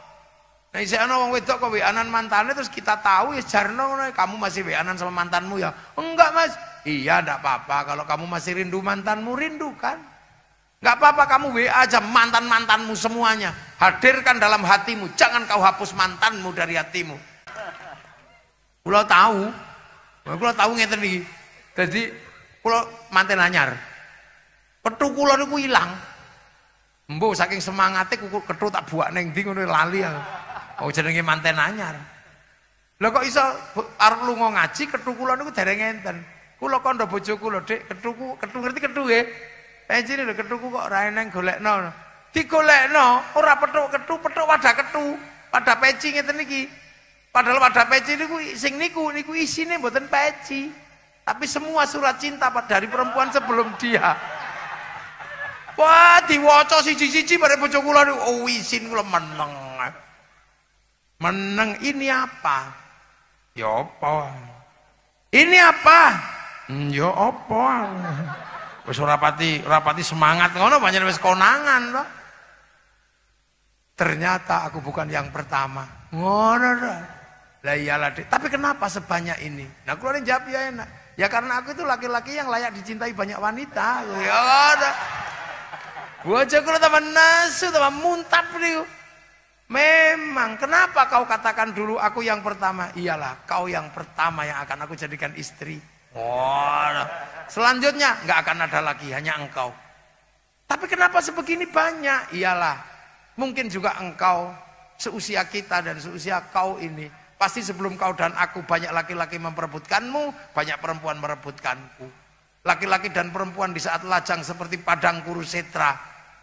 Nah, saya ana wong wedok kok weanan mantannya terus kita tahu ya jarno ya, kamu masih weanan sama mantanmu ya. Enggak, Mas. Iya, enggak apa-apa kalau kamu masih rindu mantanmu, rindu kan? Enggak apa-apa kamu WA aja mantan-mantanmu semuanya. Hadirkan dalam hatimu, jangan kau hapus mantanmu dari hatimu. Kulo tahu. Kulo tahu ngeten iki. Jadi kulo manten anyar. Petu kulo niku hilang. Mbok saking semangatnya, kuku kethu tak buat neng ndi lali aku. Wong oh, nge manten anyar. Lho kok iso arep lunga ngaji kethuku kula niku dereng enten. Kula kandha bojoku lho, Dik, kethuku, kethu ngerti kethu nggih. Eh jine lho kethuku kok ora eneng golekno. Digolekno ora petuk kethu, petuk wadah kethu, wadah peci ngeten iki. Padahal wadah peci niku sing niku niku isine mboten peci. Tapi semua surat cinta dari perempuan sebelum dia. Wah, diwaca siji-siji bare bojoku lho, oh, isin kula meneng. Meneng ini apa? Ya apa? Ini apa? Hmm, ya apa? Wis rapati rapati semangat ngono banyak wis konangan to. Ternyata aku bukan yang pertama. Ngono Lah iyalah, tapi kenapa sebanyak ini? Nah, keluarin jawab ya enak. Ya karena aku itu laki-laki yang layak dicintai banyak wanita. Ya ngono. Gua aja kalau tambah nasu, tambah muntap nih. Memang, kenapa kau katakan dulu aku yang pertama? Iyalah, kau yang pertama yang akan aku jadikan istri. Oh, nah. selanjutnya nggak akan ada lagi, hanya engkau. Tapi kenapa sebegini banyak? Iyalah, mungkin juga engkau seusia kita dan seusia kau ini. Pasti sebelum kau dan aku banyak laki-laki memperebutkanmu, banyak perempuan merebutkanku. Laki-laki dan perempuan di saat lajang seperti padang kurusetra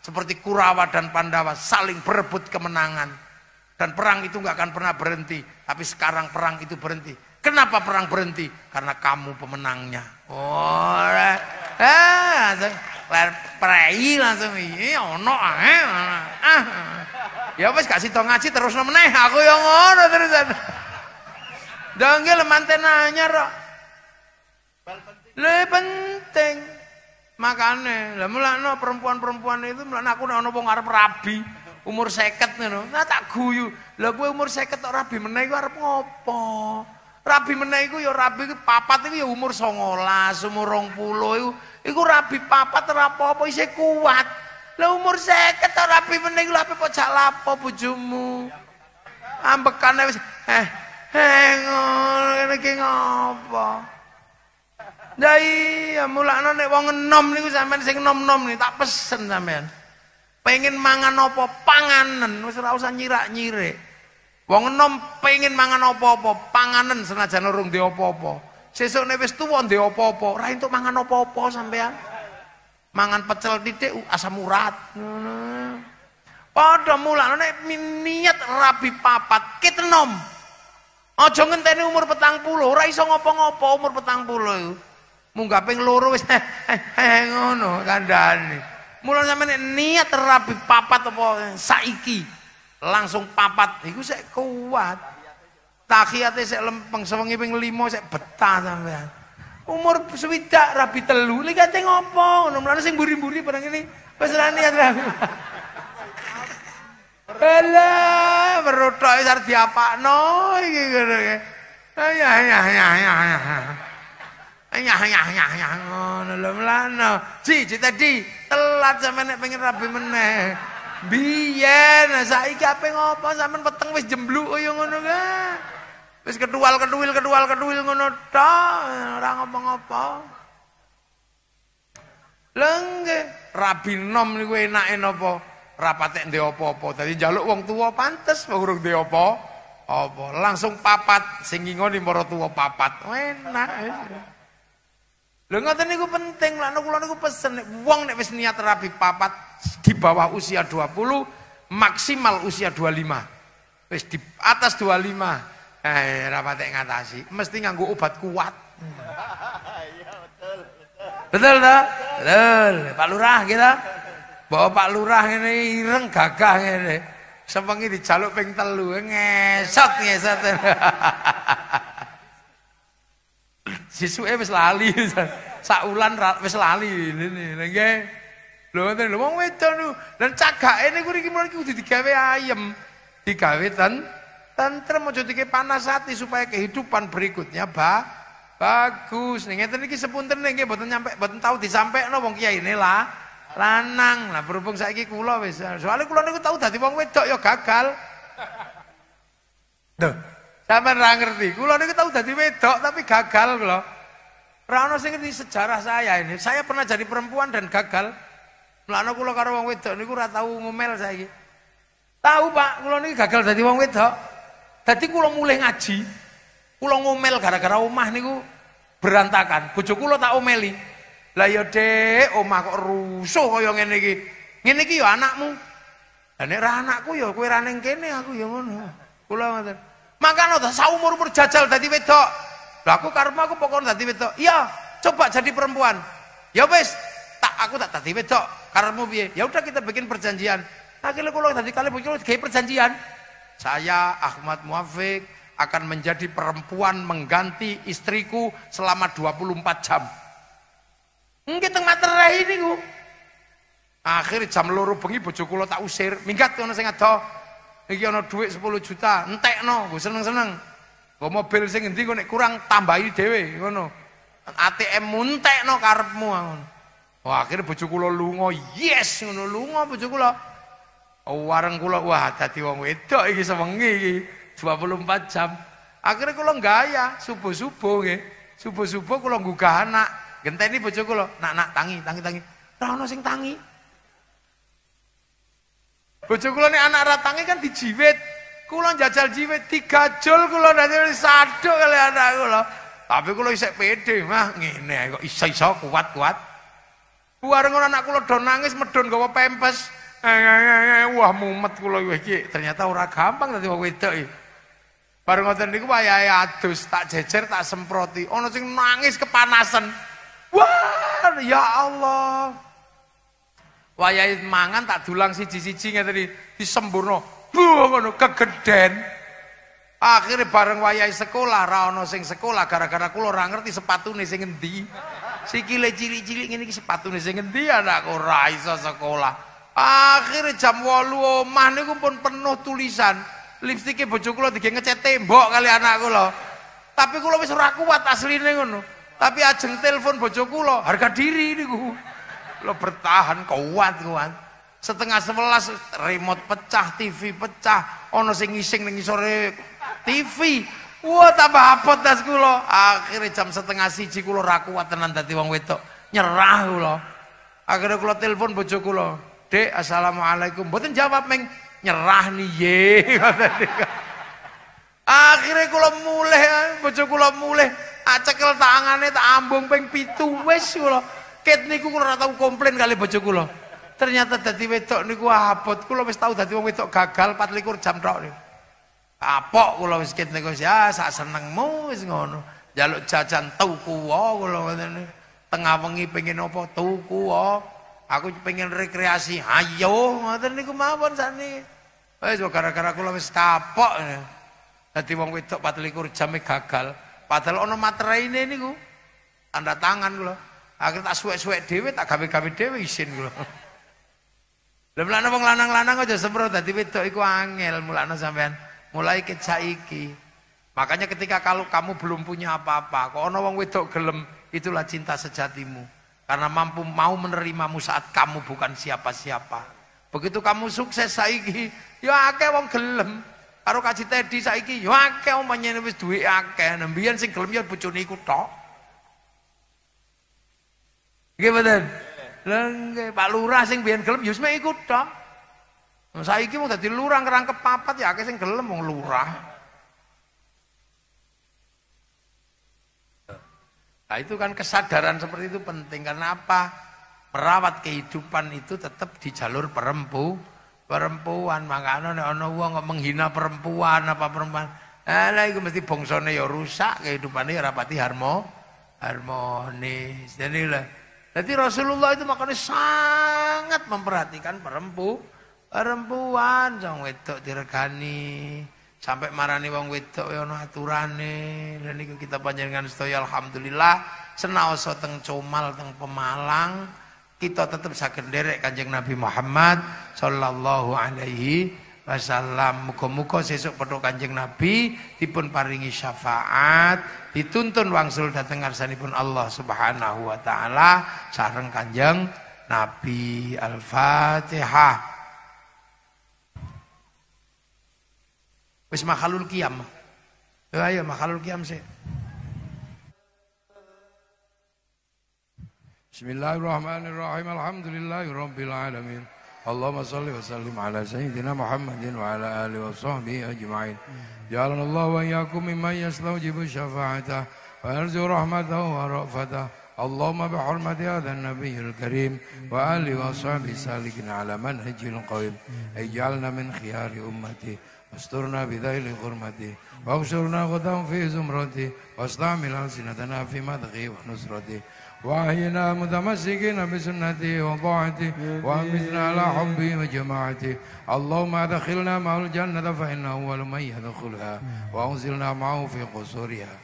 seperti Kurawa dan Pandawa saling berebut kemenangan. Dan perang itu nggak akan pernah berhenti. Tapi sekarang perang itu berhenti. Kenapa perang berhenti? Karena kamu pemenangnya. Oh, eh, langsung langsung ini iya, ono ah. Ya wis kasih sito ngaji terus nemeneh aku yang ngono terus, dongil mantenanya, lo penting. makane lah mulane perempuan-perempuan itu mulane aku nek ana wong arep rabi umur 50 ngono nah tak guyu lah kowe umur 50 tok rabi meneh iku arep ngopo rabi meneh iku ya rabi iku papat iku ya umur 19 umur 20 iku iku rabi papat ora apa-apa isih kuat lah umur 50 tok rabi meneh iku lha apa jak lapo bojomu ambekane wis eh eh ngono kene ngopo Ya iya, mulakno nek wong enom niku sampean sing enom-enom niku tak pesen sampean. Pengen mangan apa? Panganan, wis ora usah nyirak-nyirik. Wong enom pengen mangan apa-apa? Panganan senajan urung di apa-apa. Sesuk nek wis tuwa ndek apa-apa, ora entuk mangan apa-apa sampean. Mangan pecel titik uh, asam urat. Ngono. Padha mulakno nek niat rabi papat ketenom. Aja ngenteni umur petang puluh, ora iso ngopo-ngopo umur petang puluh. munggah ping loro wis eh, eh, eh, ngono kandhane mulo sampeyan niat rabi papat apa saiki langsung papat iku sik kuat takhiate sik lempeng sewengi ping 5 sik betah sampeyan umur swidak rabi telu lek ate ngopo ngono mulane sing buri-buri barang ini wis ra niat rapi Ala perut sar diapakno iki ngono ya ya ya ya ya, ya, ya, nyah nyah nyah nyah ngono lho mlano siji tadi telat sampean nek pengen rabi meneh biyen saiki ape ngopo sampean weteng wis jembluk yo ngono ka wis kedual kedual kedual kedual ngono tok ora ngopo-ngopo lengge rabi nom niku enake napa rapate ndek opo opo dadi njaluk wong tuwa pantes urung ndek opo apa langsung papat sing ngingoni maro tuwa papat enak Lha ngoten niku penting, lha kula niku pesen nek wong nek wis niat rabi papat di bawah usia 20 maksimal usia 25. Wis di atas 25 eh ra patek ngatasi, mesti nganggo obat kuat. betul. Betul ta? Betul. Pak Lurah kita bawa Pak Lurah ngene ireng gagah ngene. Sepengi dijaluk ping telu ngesot ngesot. *laughs* Sisuke wis lali. *laughs* saulan wis lali ngene. Lha nggih. Lho ngoten lho wong wedok niku. Lan cagake niku niki mriki kudu digawe ayem. Digawe ten tentrem aja dike panas hati supaya kehidupan berikutnya ba bagus. Ning ngeten iki sepunten nggih mboten nyampe mboten tau disampaikno wong kiai ini lah. Lanang lah berhubung saiki kula wis. Soale kula niku tau dadi wong wedok ya gagal. Tuh. Sampai ra ngerti. Kula niku tau dadi wedok tapi gagal kula. Ra ono sing ngerti sejarah saya ini. Saya pernah jadi perempuan dan gagal. Mulane kula karo wong wedok niku ra tau ngomel saiki. Tahu Pak, kula niki gagal dadi wong wedok. Dadi kula mulih ngaji. Kula ngomel gara-gara omah niku berantakan. Bojoku kula tak omeli. Lah ya Dek, omah kok rusuh kaya ngene iki. Ngene iki ya anakmu. Lah nek ra anakku ya kowe ra ning kene aku ya ngono. Kula ngoten. Makanya ta saumur-umur jajal tadi wedok. aku karma aku pokoknya tadi wedok. Iya, coba jadi perempuan. Ya wes tak aku tak tadi wedok. Karena mobil. Ya udah kita bikin perjanjian. Akhirnya kalau tadi kali begitu kayak perjanjian. Saya Ahmad Muafik akan menjadi perempuan mengganti istriku selama 24 jam. Engke terakhir ini ku. Akhir jam loro bengi bojo tak usir, minggat tuh nasi ngadoh iki ana dhuwit 10 juta entekno go seneng-seneng go mobil sing endi kok nek kurang tambahi dhewe ngono ATM muntekno karepmu ah, ngono wah akhir bojo kula lunga yes ngono lunga bojo kula oh, wareng kula wah dadi wong wedok iki sewengi iki 24 jam akhirnya kula gaya subuh-subuh nggih subuh-subuh kula nggugah anak genteni bojo kula nak-nak tangi tangi tangi ora ono sing tangi. Bojo kula nek anak ratange kan dijiwit. Kula jajal jiwit tiga jol kula dadi saduk kali anak kula. Tapi kula isek pede mah ngene kok iso-iso kuat-kuat. Buar ngono anak kula do nangis medun gawa pempes. Wah mumet kula iki ternyata ora gampang dadi wong wedok Baru ngoten niku wayahe adus tak jejer tak semproti. Ono sing nangis kepanasan. Wah ya Allah. wayahe mangan tak dulang siji-siji ngeten iki disemburno bu ngono kegeden akhire bareng wayahe sekolah ra ana sing sekolah gara-gara kula ora ngerti sepatune sing endi sikile cilik-cilik ngene iki sepatune sing endi anakku ora iso sekolah akhire jam 8 omah niku pun penuh tulisan lipstike bojo kula dige ngecet tembok kali anakku lho tapi kula wis ora kuat asline ngono tapi ajeng telepon bojo kula harga diri niku lo bertahan kuat kuat setengah sebelas remote pecah TV pecah ono sing ngising nengi sore TV wah tambah apot tas kulo akhirnya jam setengah siji kulo rakuat kuat tenan dadi wong nyerah kulo akhirnya kulo telepon bojo kulo Dek assalamualaikum buatin jawab meng nyerah nih ye *laughs* akhirnya kula mulih bojo kula mulih acekel tangannya tak ambung peng pitu wes kulo ket niku kula ora tau komplain kali bojo kula. Ternyata dadi wedok niku abot. Kula wis tau dadi wong wedok gagal 24 jam tok niku. Apok kula wis ket niku ya sak senengmu wis ngono. Jaluk jajan tuku wae kula ngene. Tengah wengi pengen apa tuku wae. Aku pengen rekreasi. Ayo ngoten niku mawon sakniki. Wis gara-gara kula wis kapok. Dadi wong wedok 24 jam gagal. Padahal ana materaine niku. Tanda tangan kula. Akhirnya tak suwek-suwek dhewe, tak gawe-gawe dhewe isin gue. Lha mulane wong lanang-lanang aja semprot tadi wedok iku angel mulane sampean mulai kecaiki. Makanya ketika kalau kamu belum punya apa-apa, kok ono wong wedok gelem, itulah cinta sejatimu. Karena mampu mau menerimamu saat kamu bukan siapa-siapa. Begitu kamu sukses saiki, ya akeh wong gelem. Karo Kaji Tedi saiki ya akeh wong menyang wis duwe akeh. nembian nah, sing gelem ya bojone iku tok. Nggih mboten? Lha nggih Pak Lurah sing biyen gelem yus ya mek iku tok. Saiki wong dadi lurah ngerangkep papat ya akeh sing gelem wong lurah. Nah itu kan kesadaran seperti itu penting karena apa? Merawat kehidupan itu tetap di jalur perempu, perempuan. Makanya ono wong menghina perempuan apa perempuan. Alah itu mesti bongsone ya rusak kehidupannya ya rapati harmo, harmonis. Jadi lah jadi Rasulullah itu makanya sangat memperhatikan perempu, perempuan, jangan wedok diregani, sampai marani wong wedok ya ono Dan ini kita panjangkan sedaya alhamdulillah senaoso teng Comal teng Pemalang kita tetap sakit derek Kanjeng Nabi Muhammad sallallahu alaihi wasallam. muka-muka sesuk padha Kanjeng Nabi dipun paringi syafaat, dituntun wangsul dhateng ngarsanipun Allah Subhanahu wa taala sareng Kanjeng Nabi Al-Fatihah. Wis makhalul kiam. Ayo makhalul kiam sih. Bismillahirrahmanirrahim. Alhamdulillahirabbil alamin. اللهم صل وسلم على سيدنا محمد وعلى آله وصحبه أجمعين جعلنا الله وإياكم ممن يستوجب شفاعته ويرجو رحمته ورأفته اللهم بحرمة هذا النبي الكريم وآله وصحبه سالكنا على منهج القويم اجعلنا من خيار أمتي واسترنا بذيل غرمتي واغشرنا غدا في زمرتي واستعمل ألسنتنا في مدغي ونصرتي واهينا متمسكين بسنته وطاعته وامتنا على حبه وجماعته اللهم ادخلنا معه الجنة فإنه أول من يدخلها وأنزلنا معه في قصورها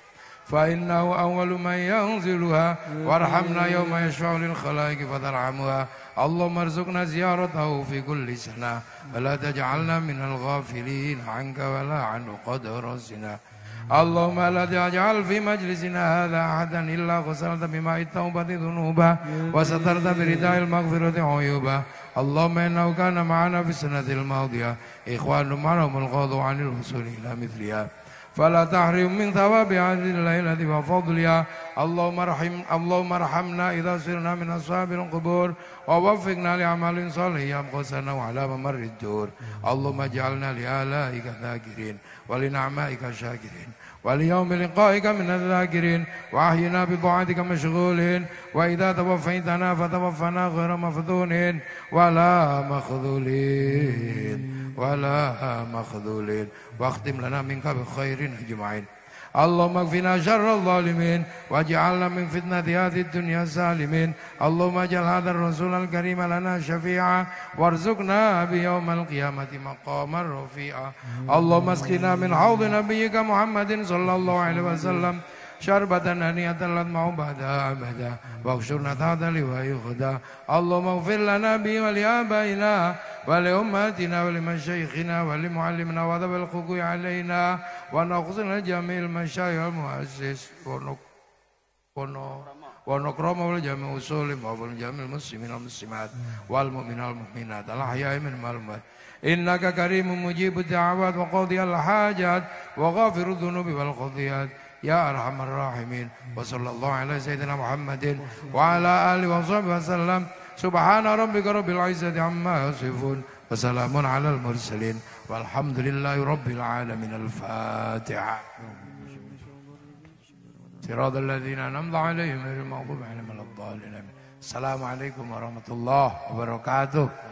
فإنه أول من ينزلها وارحمنا يوم يشفع للخلائق فترحمها اللهم ارزقنا زيارته في كل سنة ولا تجعلنا من الغافلين عنك ولا عن قدر سنة اللهم لا تجعل في مجلسنا هذا أحدا إلا غسلت بماء التوبة ذنوبا وسترت برداء المغفرة عيوبا اللهم إنه كان معنا في السنة الماضية إخوان معهم الغاضوا عن الوصول إلى مثلها فلا تحرم من ثواب هذه الليلة وفضلها اللهم ارحم اللهم ارحمنا إذا سرنا من أصحاب القبور ووفقنا لأعمال صالحة يمقصنا وعلى ممر الدور اللهم اجعلنا لآلائك ذاكرين ولنعمائك شاكرين واليوم لقائك من الذاكرين وأحينا ببعادك مشغولين وإذا توفيتنا فتوفنا غير مفضونين ولا مخذولين ولا مخذولين واختم لنا منك بخير أجمعين اللهم اكفنا شر الظالمين واجعلنا من فتنة هذه الدنيا سالمين اللهم اجعل هذا الرسول الكريم لنا شفيعا وارزقنا بيوم القيامة مقاما رفيعا اللهم اسقنا من حوض نبيك محمد صلى الله عليه وسلم شربة هنيئة لا نطمع بعدها أبدا واغشرنا تحت لواء يخدا اللهم اغفر لنا به ولآبائنا ولأمهاتنا ولمشايخنا ولمعلمنا وذب الحقوق علينا ونغفر لجميع المشايخ والمؤسس ونور ونكرمه لجميع وسلم ولجميع المسلمين والمسلمات والمؤمنين والمؤمنات الأحياء من الموت إنك كريم مجيب الدعوات وقضي الحاجات وغافر الذنوب والخطيئات يا أرحم الراحمين وصلى الله على سيدنا محمد وعلى آله وصحبه وسلم سبحان ربك رب العزة عما يصفون وسلام على المرسلين والحمد لله رب العالمين الفاتحة صراط الذين نمضى عليهم غير المغضوب عليهم ولا الضالين السلام عليكم ورحمة الله وبركاته